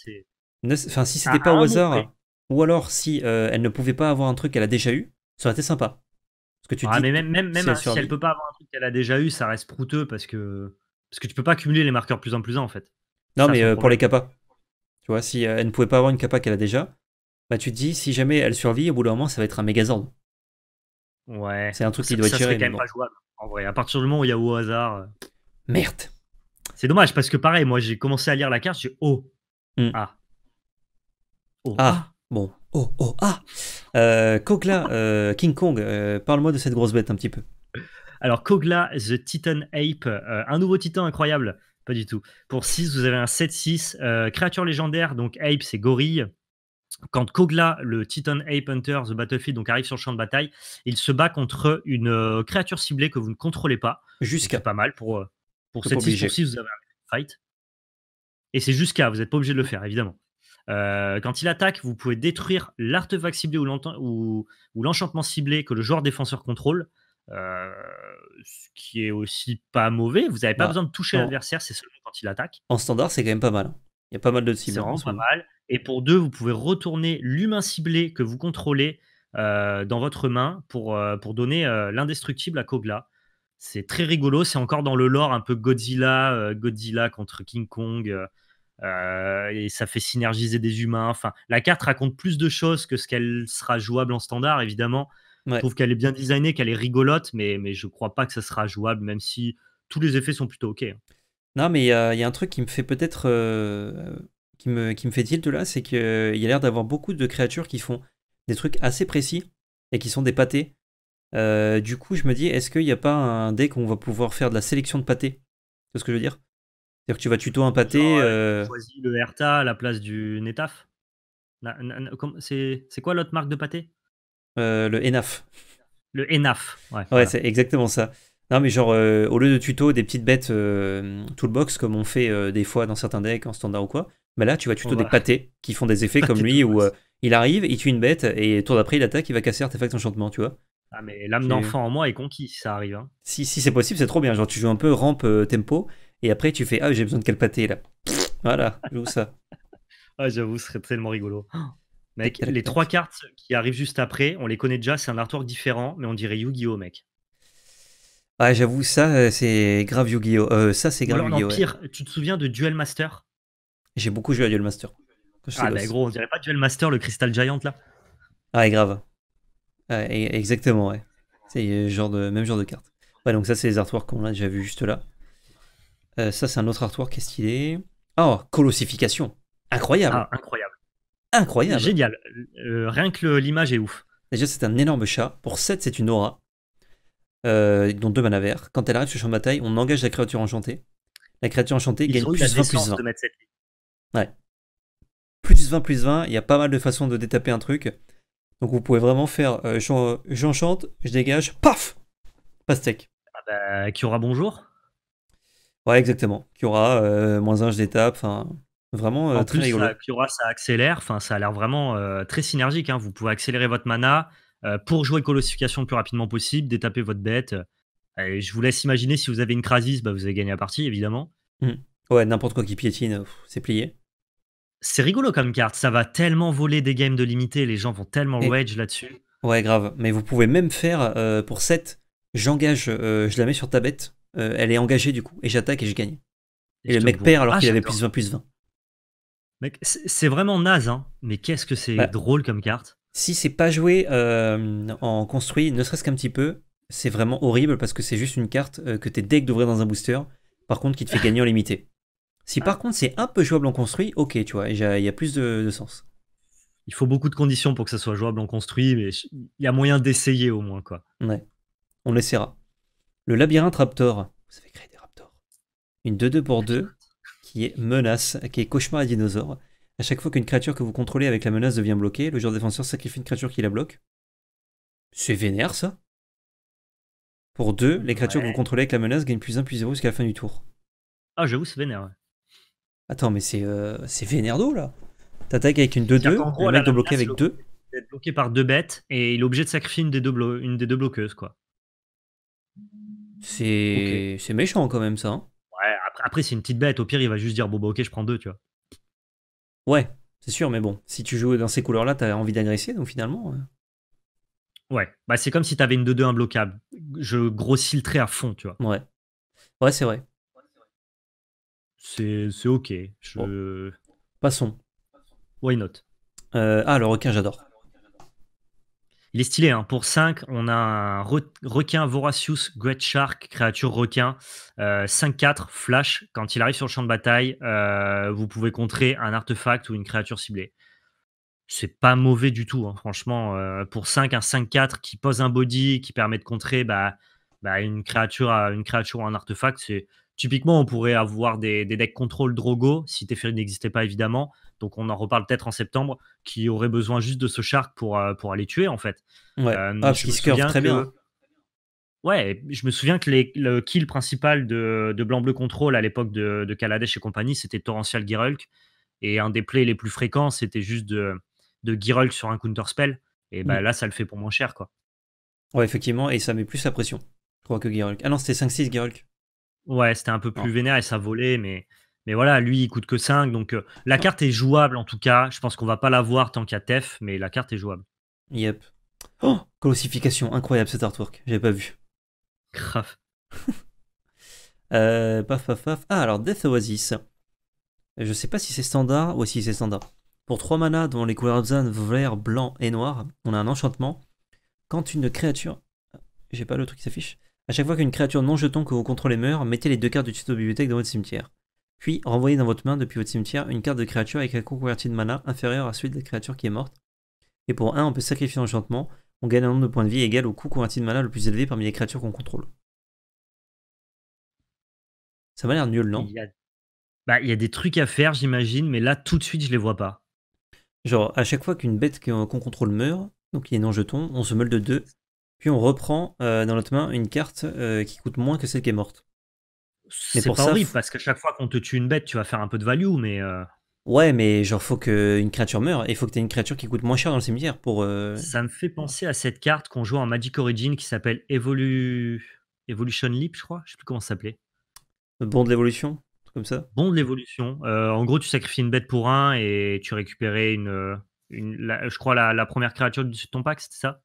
Enfin, si c'était pas au hasard, ou alors, si euh, elle ne pouvait pas avoir un truc qu'elle a déjà eu, ça aurait été sympa. Parce que tu ah, mais même, si, elle, ne peut pas avoir un truc qu'elle a déjà eu, ça reste prouteux parce que, parce que tu peux pas cumuler les marqueurs plus en plus en, fait. Non, mais euh, pour les capas. Tu vois, si euh, elle ne pouvait pas avoir une capa qu'elle a déjà, bah tu te dis, si jamais elle survit, au bout d'un moment, ça va être un Megazord. Ouais. C'est un truc qui doit être quand même pas jouable, en vrai. À partir du moment où il y a au hasard. Merde. C'est dommage parce que pareil, moi j'ai commencé à lire la carte, j'ai oh. Hmm. Ah. Oh. Ah. Bon, oh, oh, ah euh, Kogla, euh, King Kong, euh, parle-moi de cette grosse bête un petit peu. Alors, Kogla, The Titan Ape, un nouveau titan incroyable, pas du tout. Pour 6, vous avez un 7-6, créature légendaire, donc Ape, c'est gorille. Quand Kogla, le Titan Ape Hunter, The Battlefield, donc arrive sur le champ de bataille, il se bat contre une créature ciblée que vous ne contrôlez pas. Jusqu'à. pas mal pour, pour 7-6. Pour 6, vous avez un fight. Et c'est jusqu'à, vous n'êtes pas obligé de le faire, évidemment. Euh, quand il attaque, vous pouvez détruire l'artefact ciblé ou l'enchantement ciblé que le joueur défenseur contrôle. Euh, ce qui est aussi pas mauvais. Vous n'avez pas bah, besoin de toucher l'adversaire, c'est seulement quand il attaque. En standard, c'est quand même pas mal. Hein. Il y a pas mal de cibles. C'est vraiment pas mal. Et pour deux, vous pouvez retourner l'humain ciblé que vous contrôlez euh, dans votre main pour, pour donner l'indestructible à Kogla. C'est très rigolo. C'est encore dans le lore un peu Godzilla, Godzilla contre King Kong. Euh, et ça fait synergiser des humains. Enfin, la carte raconte plus de choses que ce qu'elle sera jouable en standard, évidemment. Je trouve qu'elle est bien designée, qu'elle est rigolote, mais, mais je crois pas que ça sera jouable, même si tous les effets sont plutôt OK. Hein. Non, mais il y a un truc qui me fait peut-être. Euh, qui, me, qui me fait tilt là, c'est qu'il y a l'air d'avoir beaucoup de créatures qui font des trucs assez précis et qui sont des pâtés. Euh, du coup, je me dis, est-ce qu'il n'y a pas un deck qu'on va pouvoir faire de la sélection de pâtés C'est ce que je veux dire c'est-à-dire que tu vas tuto un pâté. Euh, euh, choisis le Herta à la place du Netaf. C'est quoi l'autre marque de pâté euh, Le Enaf. Le Enaf, ouais. Ouais, c'est exactement ça. Non, mais genre, au lieu de tuto des petites bêtes toolbox, comme on fait des fois dans certains decks en standard ou quoi, mais bah là, tu vas tuto des pâtés qui font des effets comme lui où il arrive, il tue une bête et tour d'après, il attaque, il va casser artefact enchantement, tu vois. Ah, mais l'âme d'enfant en moi est conquis ça arrive. Hein. Si, si c'est possible, c'est trop bien. Genre, tu joues un peu rampe tempo et après, tu fais Ah, j'ai besoin de quel pâté là Voilà, J'avoue ça. ah, j'avoue, ce serait tellement rigolo. mec, les trois cartes qui arrivent juste après, on les connaît déjà, c'est un artwork différent, mais on dirait Yu-Gi-Oh, mec. Ah, j'avoue, ça, euh, c'est grave Yu-Gi-Oh. Euh, ça, c'est grave Yu-Gi-Oh. Pire, tu te souviens de Duel Master J'ai beaucoup joué à Duel Master. Ah, bah, gros, on dirait pas Duel Master, le Crystal Giant là Ah, grave. Ah, exactement, ouais. C'est euh, genre de même genre de carte. Ouais, donc ça, c'est les artworks qu'on a déjà vu juste là. Euh, ça, c'est un autre artwork qu'il est Oh, colossification. Incroyable. Ah, incroyable. Incroyable. Génial. Euh, rien que l'image est ouf. Déjà, c'est un énorme chat. Pour 7, c'est une aura, euh, dont deux mana Quand elle arrive sur le champ de bataille, on engage la créature enchantée. La créature enchantée gagne plus 20, plus 20. Ouais. Plus 20, plus 20. Il y a pas mal de façons de détaper un truc. Donc vous pouvez vraiment faire j'enchante, je dégage, paf Pastèque. Ah qui bah, aura bonjour Ouais, exactement. Kiora, aura euh, moins 1 d'étape, enfin. Vraiment euh, en plus, rigolo. ça accélère, enfin, ça a l'air vraiment euh, très synergique. Hein. Vous pouvez accélérer votre mana pour jouer colossification le plus rapidement possible, détaper votre bête. Et je vous laisse imaginer si vous avez une Krasis, bah, vous avez gagné la partie, évidemment. Mmh. Ouais, n'importe quoi qui piétine, c'est plié. C'est rigolo comme carte, ça va tellement voler des games de limité, les gens vont tellement Et... wedge là-dessus. Ouais, grave, mais vous pouvez même faire pour 7, j'engage, je la mets sur ta bête, euh, elle est engagée du coup, et j'attaque et je gagne. Et, le mec perd alors ah, qu'il avait plus 20 plus 20. Mec, c'est vraiment naze, hein. mais qu'est-ce que c'est bah, drôle comme carte. Si c'est pas joué euh, en construit, ne serait-ce qu'un petit peu, c'est vraiment horrible parce que c'est juste une carte euh, que t'es dès que d'ouvrir dans un booster, par contre qui te fait gagner en limité. Si par contre c'est un peu jouable en construit, ok, tu vois, il y a plus de, de, sens. Il faut beaucoup de conditions pour que ça soit jouable en construit, mais il y a moyen d'essayer au moins, quoi. Ouais, on essaiera. Le labyrinthe Raptor. Vous avez créé des raptors. Une 2-2 pour 2 qui est menace, qui est cauchemar à dinosaures. À chaque fois qu'une créature que vous contrôlez avec la menace devient bloquée, le joueur défenseur sacrifie une créature qui la bloque. C'est vénère ça. Pour 2, les créatures que vous contrôlez avec la menace gagnent plus 1 plus 0 jusqu'à la fin du tour. Ah, j'avoue, c'est vénère. Attends, mais c'est euh, vénère d'eau là. T'attaques avec une 2-2, le mec bloqué avec 2. est bloqué par deux bêtes et il est obligé de sacrifier une des deux, une des deux bloqueuses quoi. C'est méchant quand même ça. Hein. Ouais, après, après c'est une petite bête. Au pire, il va juste dire bon, bah ok, je prends deux, tu vois. Ouais, c'est sûr, mais bon, si tu joues dans ces couleurs-là, t'as envie d'agresser, donc finalement. Euh. Ouais, bah c'est comme si t'avais une 2-2 imbloquable. Je grossis le trait à fond, tu vois. Ouais. Ouais, c'est vrai. C'est ok. Je... Passons. Why not euh, Ah, le requin, j'adore. Il est stylé. Hein. Pour 5, on a un requin Voracious, Great Shark, créature requin. 5-4, euh, flash. Quand il arrive sur le champ de bataille, euh, vous pouvez contrer un artefact ou une créature ciblée. C'est pas mauvais du tout, hein, franchement. Euh, pour 5, un 5-4 qui pose un body, qui permet de contrer bah, bah, une, créature, à, une créature ou un artefact, c'est Typiquement, on pourrait avoir des, decks contrôle Drogo, si Teferi n'existait pas évidemment, donc on en reparle peut-être en septembre, qui aurait besoin juste de ce Shark pour, euh, pour aller tuer en fait. Ouais, euh, ah, je me souviens très bien. Ouais, je me souviens que le kill principal de, Blanc-Bleu Contrôle à l'époque de, Kaladesh et compagnie, c'était Torrential Girulk. Et un des plays les plus fréquents, c'était juste de, de Girulk sur un counter spell. Et bah, mm. là, ça le fait pour moins cher, quoi. Ouais, effectivement, et ça met plus la pression. Je crois que Girulk. Ah non, c'était 5-6 Girulk. Ouais, c'était un peu plus vénère et ça volait, mais, mais voilà, lui, il coûte que 5. Donc euh, la carte est jouable en tout cas. Je pense qu'on va pas la voir tant qu'il y a Tef, mais la carte est jouable. Yep. Oh Colossification, incroyable cet artwork, j'avais pas vu. Grave. euh, paf paf paf. Ah alors Death Oasis. Je sais pas si c'est standard ou si c'est standard. Pour 3 manas dont les couleurs Zan, vert, blanc et noir, on a un enchantement. Quand une créature. J'ai pas le truc qui s'affiche. A chaque fois qu'une créature non jeton que vous contrôlez meurt, mettez les deux cartes du tuto bibliothèque dans votre cimetière. Puis, renvoyez dans votre main depuis votre cimetière une carte de créature avec un coût converti de mana inférieur à celui de la créature qui est morte. Et pour 1, on peut sacrifier enchantement. on gagne un nombre de points de vie égal au coût converti de mana le plus élevé parmi les créatures qu'on contrôle. Ça m'a l'air nul, non il y, a... bah, il y a des trucs à faire, j'imagine, mais là, tout de suite, je les vois pas. Genre, à chaque fois qu'une bête qu'on contrôle meurt, donc il est non jeton, on se meule de deux puis on reprend euh, dans notre main une carte euh, qui coûte moins que celle qui est morte. C'est pas horrible, parce qu'à chaque fois qu'on te tue une bête, tu vas faire un peu de value, mais... Euh, ouais, mais genre, faut qu'une créature meure, et faut que t'aies une créature qui coûte moins cher dans le cimetière pour... Ça me fait penser à cette carte qu'on joue en Magic Origin qui s'appelle Evolution Leap, je crois, je sais plus comment ça s'appelait. Bon de l'évolution comme ça Bon de l'évolution. en gros, tu sacrifies une bête pour un et tu récupérais une, une je crois la première créature de ton pack, c'était ça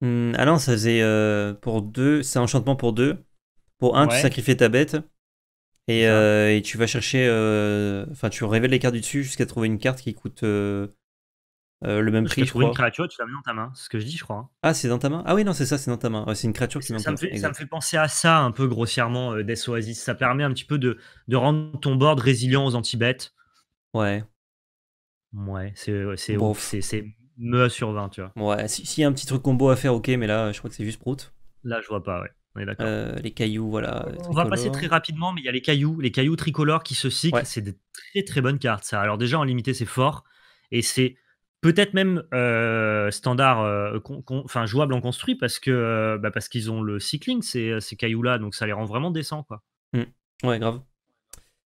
alors mmh, ah non, ça faisait euh, pour deux. C'est enchantement pour deux. Pour un, tu sacrifies ta bête. Euh, et, tu vas chercher. Euh, enfin, tu révèles les cartes du dessus jusqu'à trouver une carte qui coûte le même prix. Tu trouves une créature, tu la mets dans ta main. C'est ce que je dis, je crois. Hein. Ah, c'est dans ta main Ah oui, non, c'est ça, c'est dans ta main. c'est une créature qui ça me fait penser à ça un peu grossièrement, des Oasis. Ça permet un petit peu de, rendre ton board résilient aux anti-bêtes. Ouais. Ouais, c'est c'est me sur 20, tu vois. Ouais, s'il y a un petit truc combo à faire, ok, mais là, je crois que c'est juste prout. Là, je vois pas, ouais. On est d'accord. Euh, les cailloux, voilà. On va passer très rapidement, mais il y a les cailloux, les cailloux tricolores qui se cyclent. C'est des très très bonnes cartes, ça. Alors, déjà, en limité, c'est fort. Et c'est peut-être même euh, standard, euh, enfin jouable en construit, parce que bah, parce qu'ils ont le cycling, ces, ces cailloux-là. Donc, ça les rend vraiment décents, quoi. Mmh. Ouais, grave.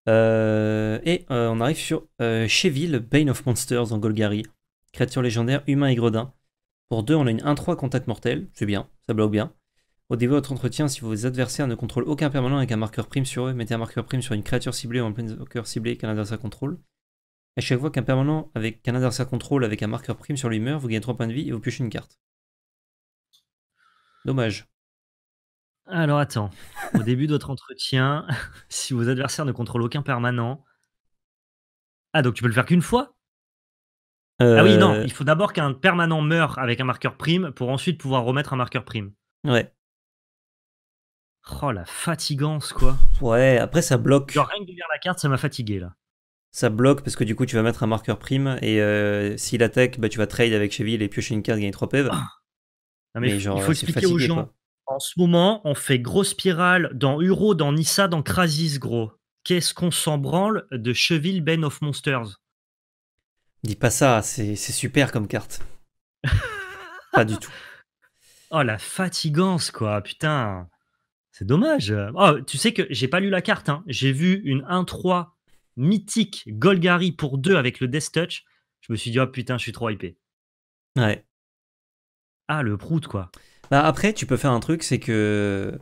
et on arrive sur Cheville, Bane of Monsters en Golgari. Créature légendaire, humain et gredin. Pour deux, on a une 1-3 contact mortel. C'est bien, ça bloque bien. Au début de votre entretien, si vos adversaires ne contrôlent aucun permanent avec un marqueur prime sur eux, mettez un marqueur prime sur une créature ciblée ou un marqueur ciblé qu'un adversaire contrôle. À chaque fois qu'un permanent avec un adversaire contrôle avec un marqueur prime sur lui meurt, vous gagnez 3 points de vie et vous piochez une carte. Dommage. Alors attends, au début de votre entretien, si vos adversaires ne contrôlent aucun permanent. Ah, donc tu peux le faire qu'une fois ah oui, non, euh, il faut d'abord qu'un permanent meure avec un marqueur prime pour ensuite pouvoir remettre un marqueur prime. Ouais. Oh la fatigance quoi. Ouais, après ça bloque. Genre rien que de lire la carte, ça m'a fatigué là. Ça bloque parce que du coup tu vas mettre un marqueur prime et euh, s'il attaque, bah, tu vas trade avec Cheville et piocher une carte, gagner 3 PEV. Ah. mais, il faut expliquer gens. En ce moment, on fait grosse spirale dans Uro, dans Nissa, dans Krasis gros. Qu'est-ce qu'on s'en branle de Cheville Ben of Monsters Dis pas ça, c'est super comme carte. pas du tout. Oh la fatigance quoi, putain. C'est dommage. Oh, tu sais que j'ai pas lu la carte, hein. j'ai vu une 1-3 mythique Golgari pour 2 avec le Death Touch. Je me suis dit, oh putain, je suis trop hypé. Ouais. Ah, le prout quoi. Bah après, tu peux faire un truc, c'est que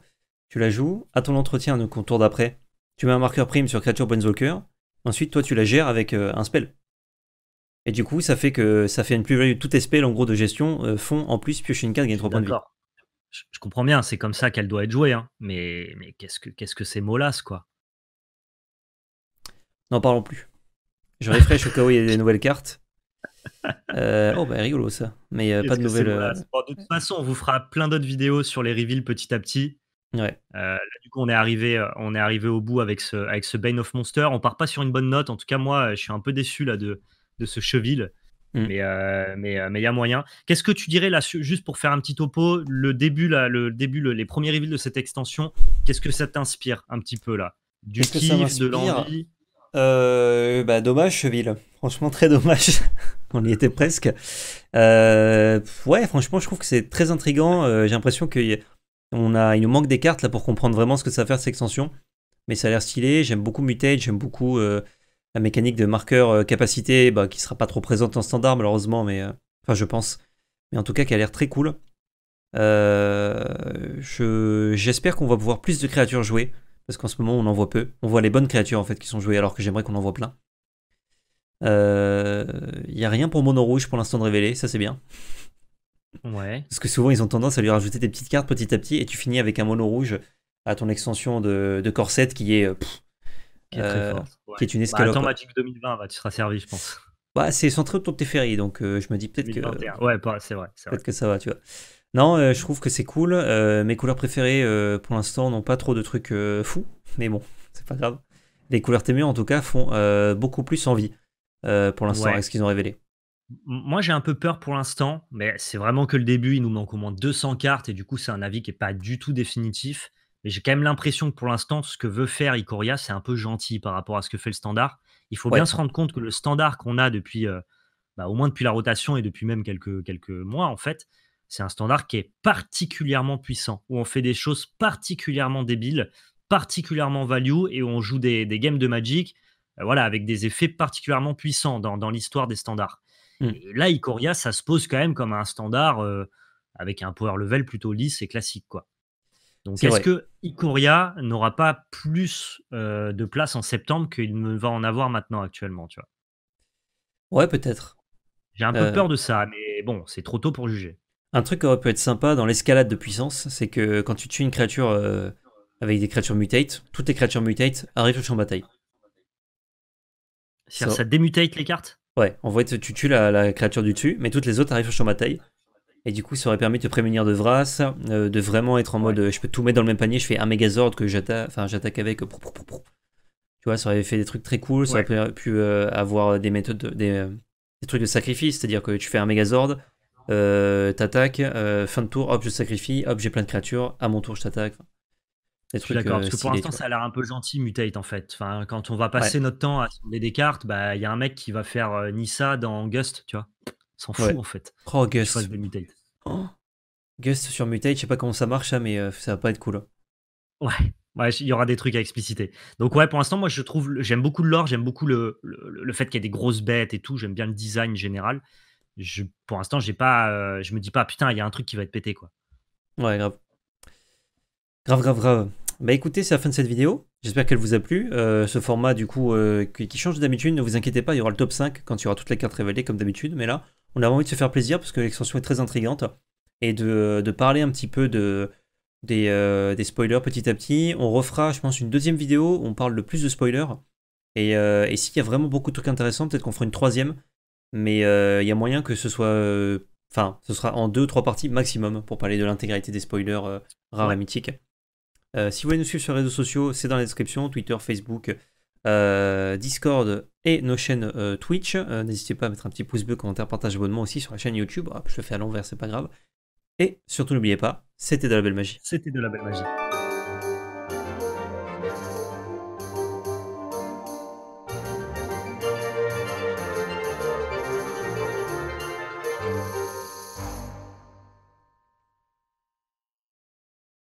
tu la joues à ton entretien, donc on d'après. Tu mets un marqueur prime sur Creature Bonzolker. Ensuite, toi, tu la gères avec euh, un spell. Et du coup, ça fait que ça fait une plus-value. toute espèce en gros de gestion euh, font en plus une piocher carte gagner 3 points de vie. Je comprends bien, c'est comme ça qu'elle doit être jouée. Hein. Mais, mais qu'est-ce que qu'est-ce que c'est mollasse, quoi N'en parlons plus. Je refresh au cas où il y a des nouvelles cartes. Euh, oh, bah rigolo ça. Mais euh, pas de nouvelles. de toute façon, on vous fera plein d'autres vidéos sur les reveals petit à petit. Ouais. du coup, on est arrivé, on est arrivé au bout avec ce, avec ce Bane of Monster. On part pas sur une bonne note. En tout cas, moi, je suis un peu déçu là de, de ce cheville. Mm. Mais euh, mais euh, il y a moyen. Qu'est-ce que tu dirais là, juste pour faire un petit topo, le début, là, le début les premiers reveals de cette extension, qu'est-ce que ça t'inspire un petit peu là Du kiff, de l'envie euh, bah, Dommage, Cheville. Franchement, très dommage. On y était presque. ouais, franchement, je trouve que c'est très intriguant. J'ai l'impression qu'il a... il nous manque des cartes là pour comprendre vraiment ce que ça va faire cette extension. Mais ça a l'air stylé. J'aime beaucoup Mutate, j'aime beaucoup la mécanique de marqueur euh, capacité qui bah, qui sera pas trop présente en standard malheureusement, mais euh, enfin je pense. Mais en tout cas qui a l'air très cool. Euh, j'espère qu'on va pouvoir plus de créatures jouer. parce qu'en ce moment on en voit peu. On voit les bonnes créatures en fait qui sont jouées alors que j'aimerais qu'on en voit plein. Il y n'y a rien pour Mono Rouge pour l'instant de révéler, ça c'est bien. Ouais. Parce que souvent ils ont tendance à lui rajouter des petites cartes petit à petit et tu finis avec un Mono Rouge à ton extension de, de corset qui est euh, qui est, une bah, escalope. Bah, 2020, tu seras servi, je pense. Bah, c'est centré autour de tes ferries, donc euh, je me dis peut-être que. Ouais, bah, c'est vrai. Peut-être que ça va, tu vois. Non, euh, je trouve que c'est cool. mes couleurs préférées, pour l'instant, n'ont pas trop de trucs fous, mais bon, c'est pas grave. Les couleurs TMU, en tout cas, font beaucoup plus envie pour l'instant avec ce qu'ils ont révélé. Moi, j'ai un peu peur pour l'instant, mais c'est vraiment que le début. Il nous manque au moins 200 cartes et du coup, c'est un avis qui n'est pas du tout définitif. Mais j'ai quand même l'impression que pour l'instant, ce que veut faire Ikoria, c'est un peu gentil par rapport à ce que fait le standard. Il faut bien se rendre compte que le standard qu'on a depuis, euh, bah, au moins depuis la rotation et depuis même quelques, quelques mois, en fait, c'est un standard qui est particulièrement puissant, où on fait des choses particulièrement débiles, particulièrement value, et où on joue des, games de Magic euh, voilà, avec des effets particulièrement puissants dans, l'histoire des standards. Hmm. là, Ikoria, ça se pose quand même comme un standard euh, avec un power level plutôt lisse et classique. quoi. Donc est-ce que Ikoria n'aura pas plus euh, de place en septembre qu'il ne va en avoir maintenant actuellement, tu vois Ouais, peut-être. J'ai un peu euh. peur de ça, mais bon, c'est trop tôt pour juger. Un truc qui aurait pu être sympa dans l'escalade de puissance, c'est que quand tu tues une créature euh, avec des créatures mutate, toutes les créatures mutate arrivent sur champ de bataille. Ça... démutate les cartes Ouais, en vrai, tu tues la, créature du dessus, mais toutes les autres arrivent sur champ de bataille. Et du coup, ça aurait permis de te prémunir de Vras, euh, de vraiment être en mode euh, je peux tout mettre dans le même panier, je fais un Megazord que j'attaque, enfin j'attaque avec. Euh, tu vois, ça aurait fait des trucs très cool, ça aurait pu, avoir des méthodes, des, trucs de sacrifice, c'est-à-dire que tu fais un Megazord, t'attaques, fin de tour, hop, je sacrifie, hop, j'ai plein de créatures, à mon tour, je t'attaque. D'accord, parce que pour l'instant, ça a l'air un peu gentil, Mutate, en fait. Enfin, quand on va passer notre temps à assembler des cartes, bah, il y a un mec qui va faire Nissa dans Gust, tu vois. S'en fout en fait. Oh, Gust. Oh. Gust sur Mutate, je sais pas comment ça marche, hein, mais euh, ça va pas être cool. Hein. Ouais. Ouais, il y aura des trucs à expliciter. Donc ouais, pour l'instant, moi je trouve, j'aime beaucoup le lore, j'aime beaucoup le, fait qu'il y ait des grosses bêtes et tout, j'aime bien le design général. pour l'instant, j'ai pas, euh, je me dis pas putain, il y a un truc qui va être pété quoi. Ouais, grave. Grave, grave, grave. Bah écoutez, c'est la fin de cette vidéo. J'espère qu'elle vous a plu. Euh, ce format du coup qui, change d'habitude, ne vous inquiétez pas, il y aura le top 5 quand il y aura toutes les cartes révélées comme d'habitude. Mais là, on a envie de se faire plaisir parce que l'extension est très intrigante et de, parler un petit peu de, euh, des, spoilers petit à petit. On refera, je pense, une deuxième vidéo où on parle le plus de spoilers. Euh, et, s'il y a vraiment beaucoup de trucs intéressants, peut-être qu'on fera une troisième. Mais euh, il y a moyen que ce soit. Enfin, ce sera en deux, trois parties maximum pour parler de l'intégralité des spoilers rares et mythiques. si vous voulez nous suivre sur les réseaux sociaux, c'est dans la description Twitter, Facebook, Discord, et nos chaînes euh, Twitch. Euh, n'hésitez pas à mettre un petit pouce bleu, commentaire, partage, abonnement aussi sur la chaîne YouTube. je le fais à l'envers, c'est pas grave. Et surtout, n'oubliez pas, c'était de la belle magie. C'était de la belle magie.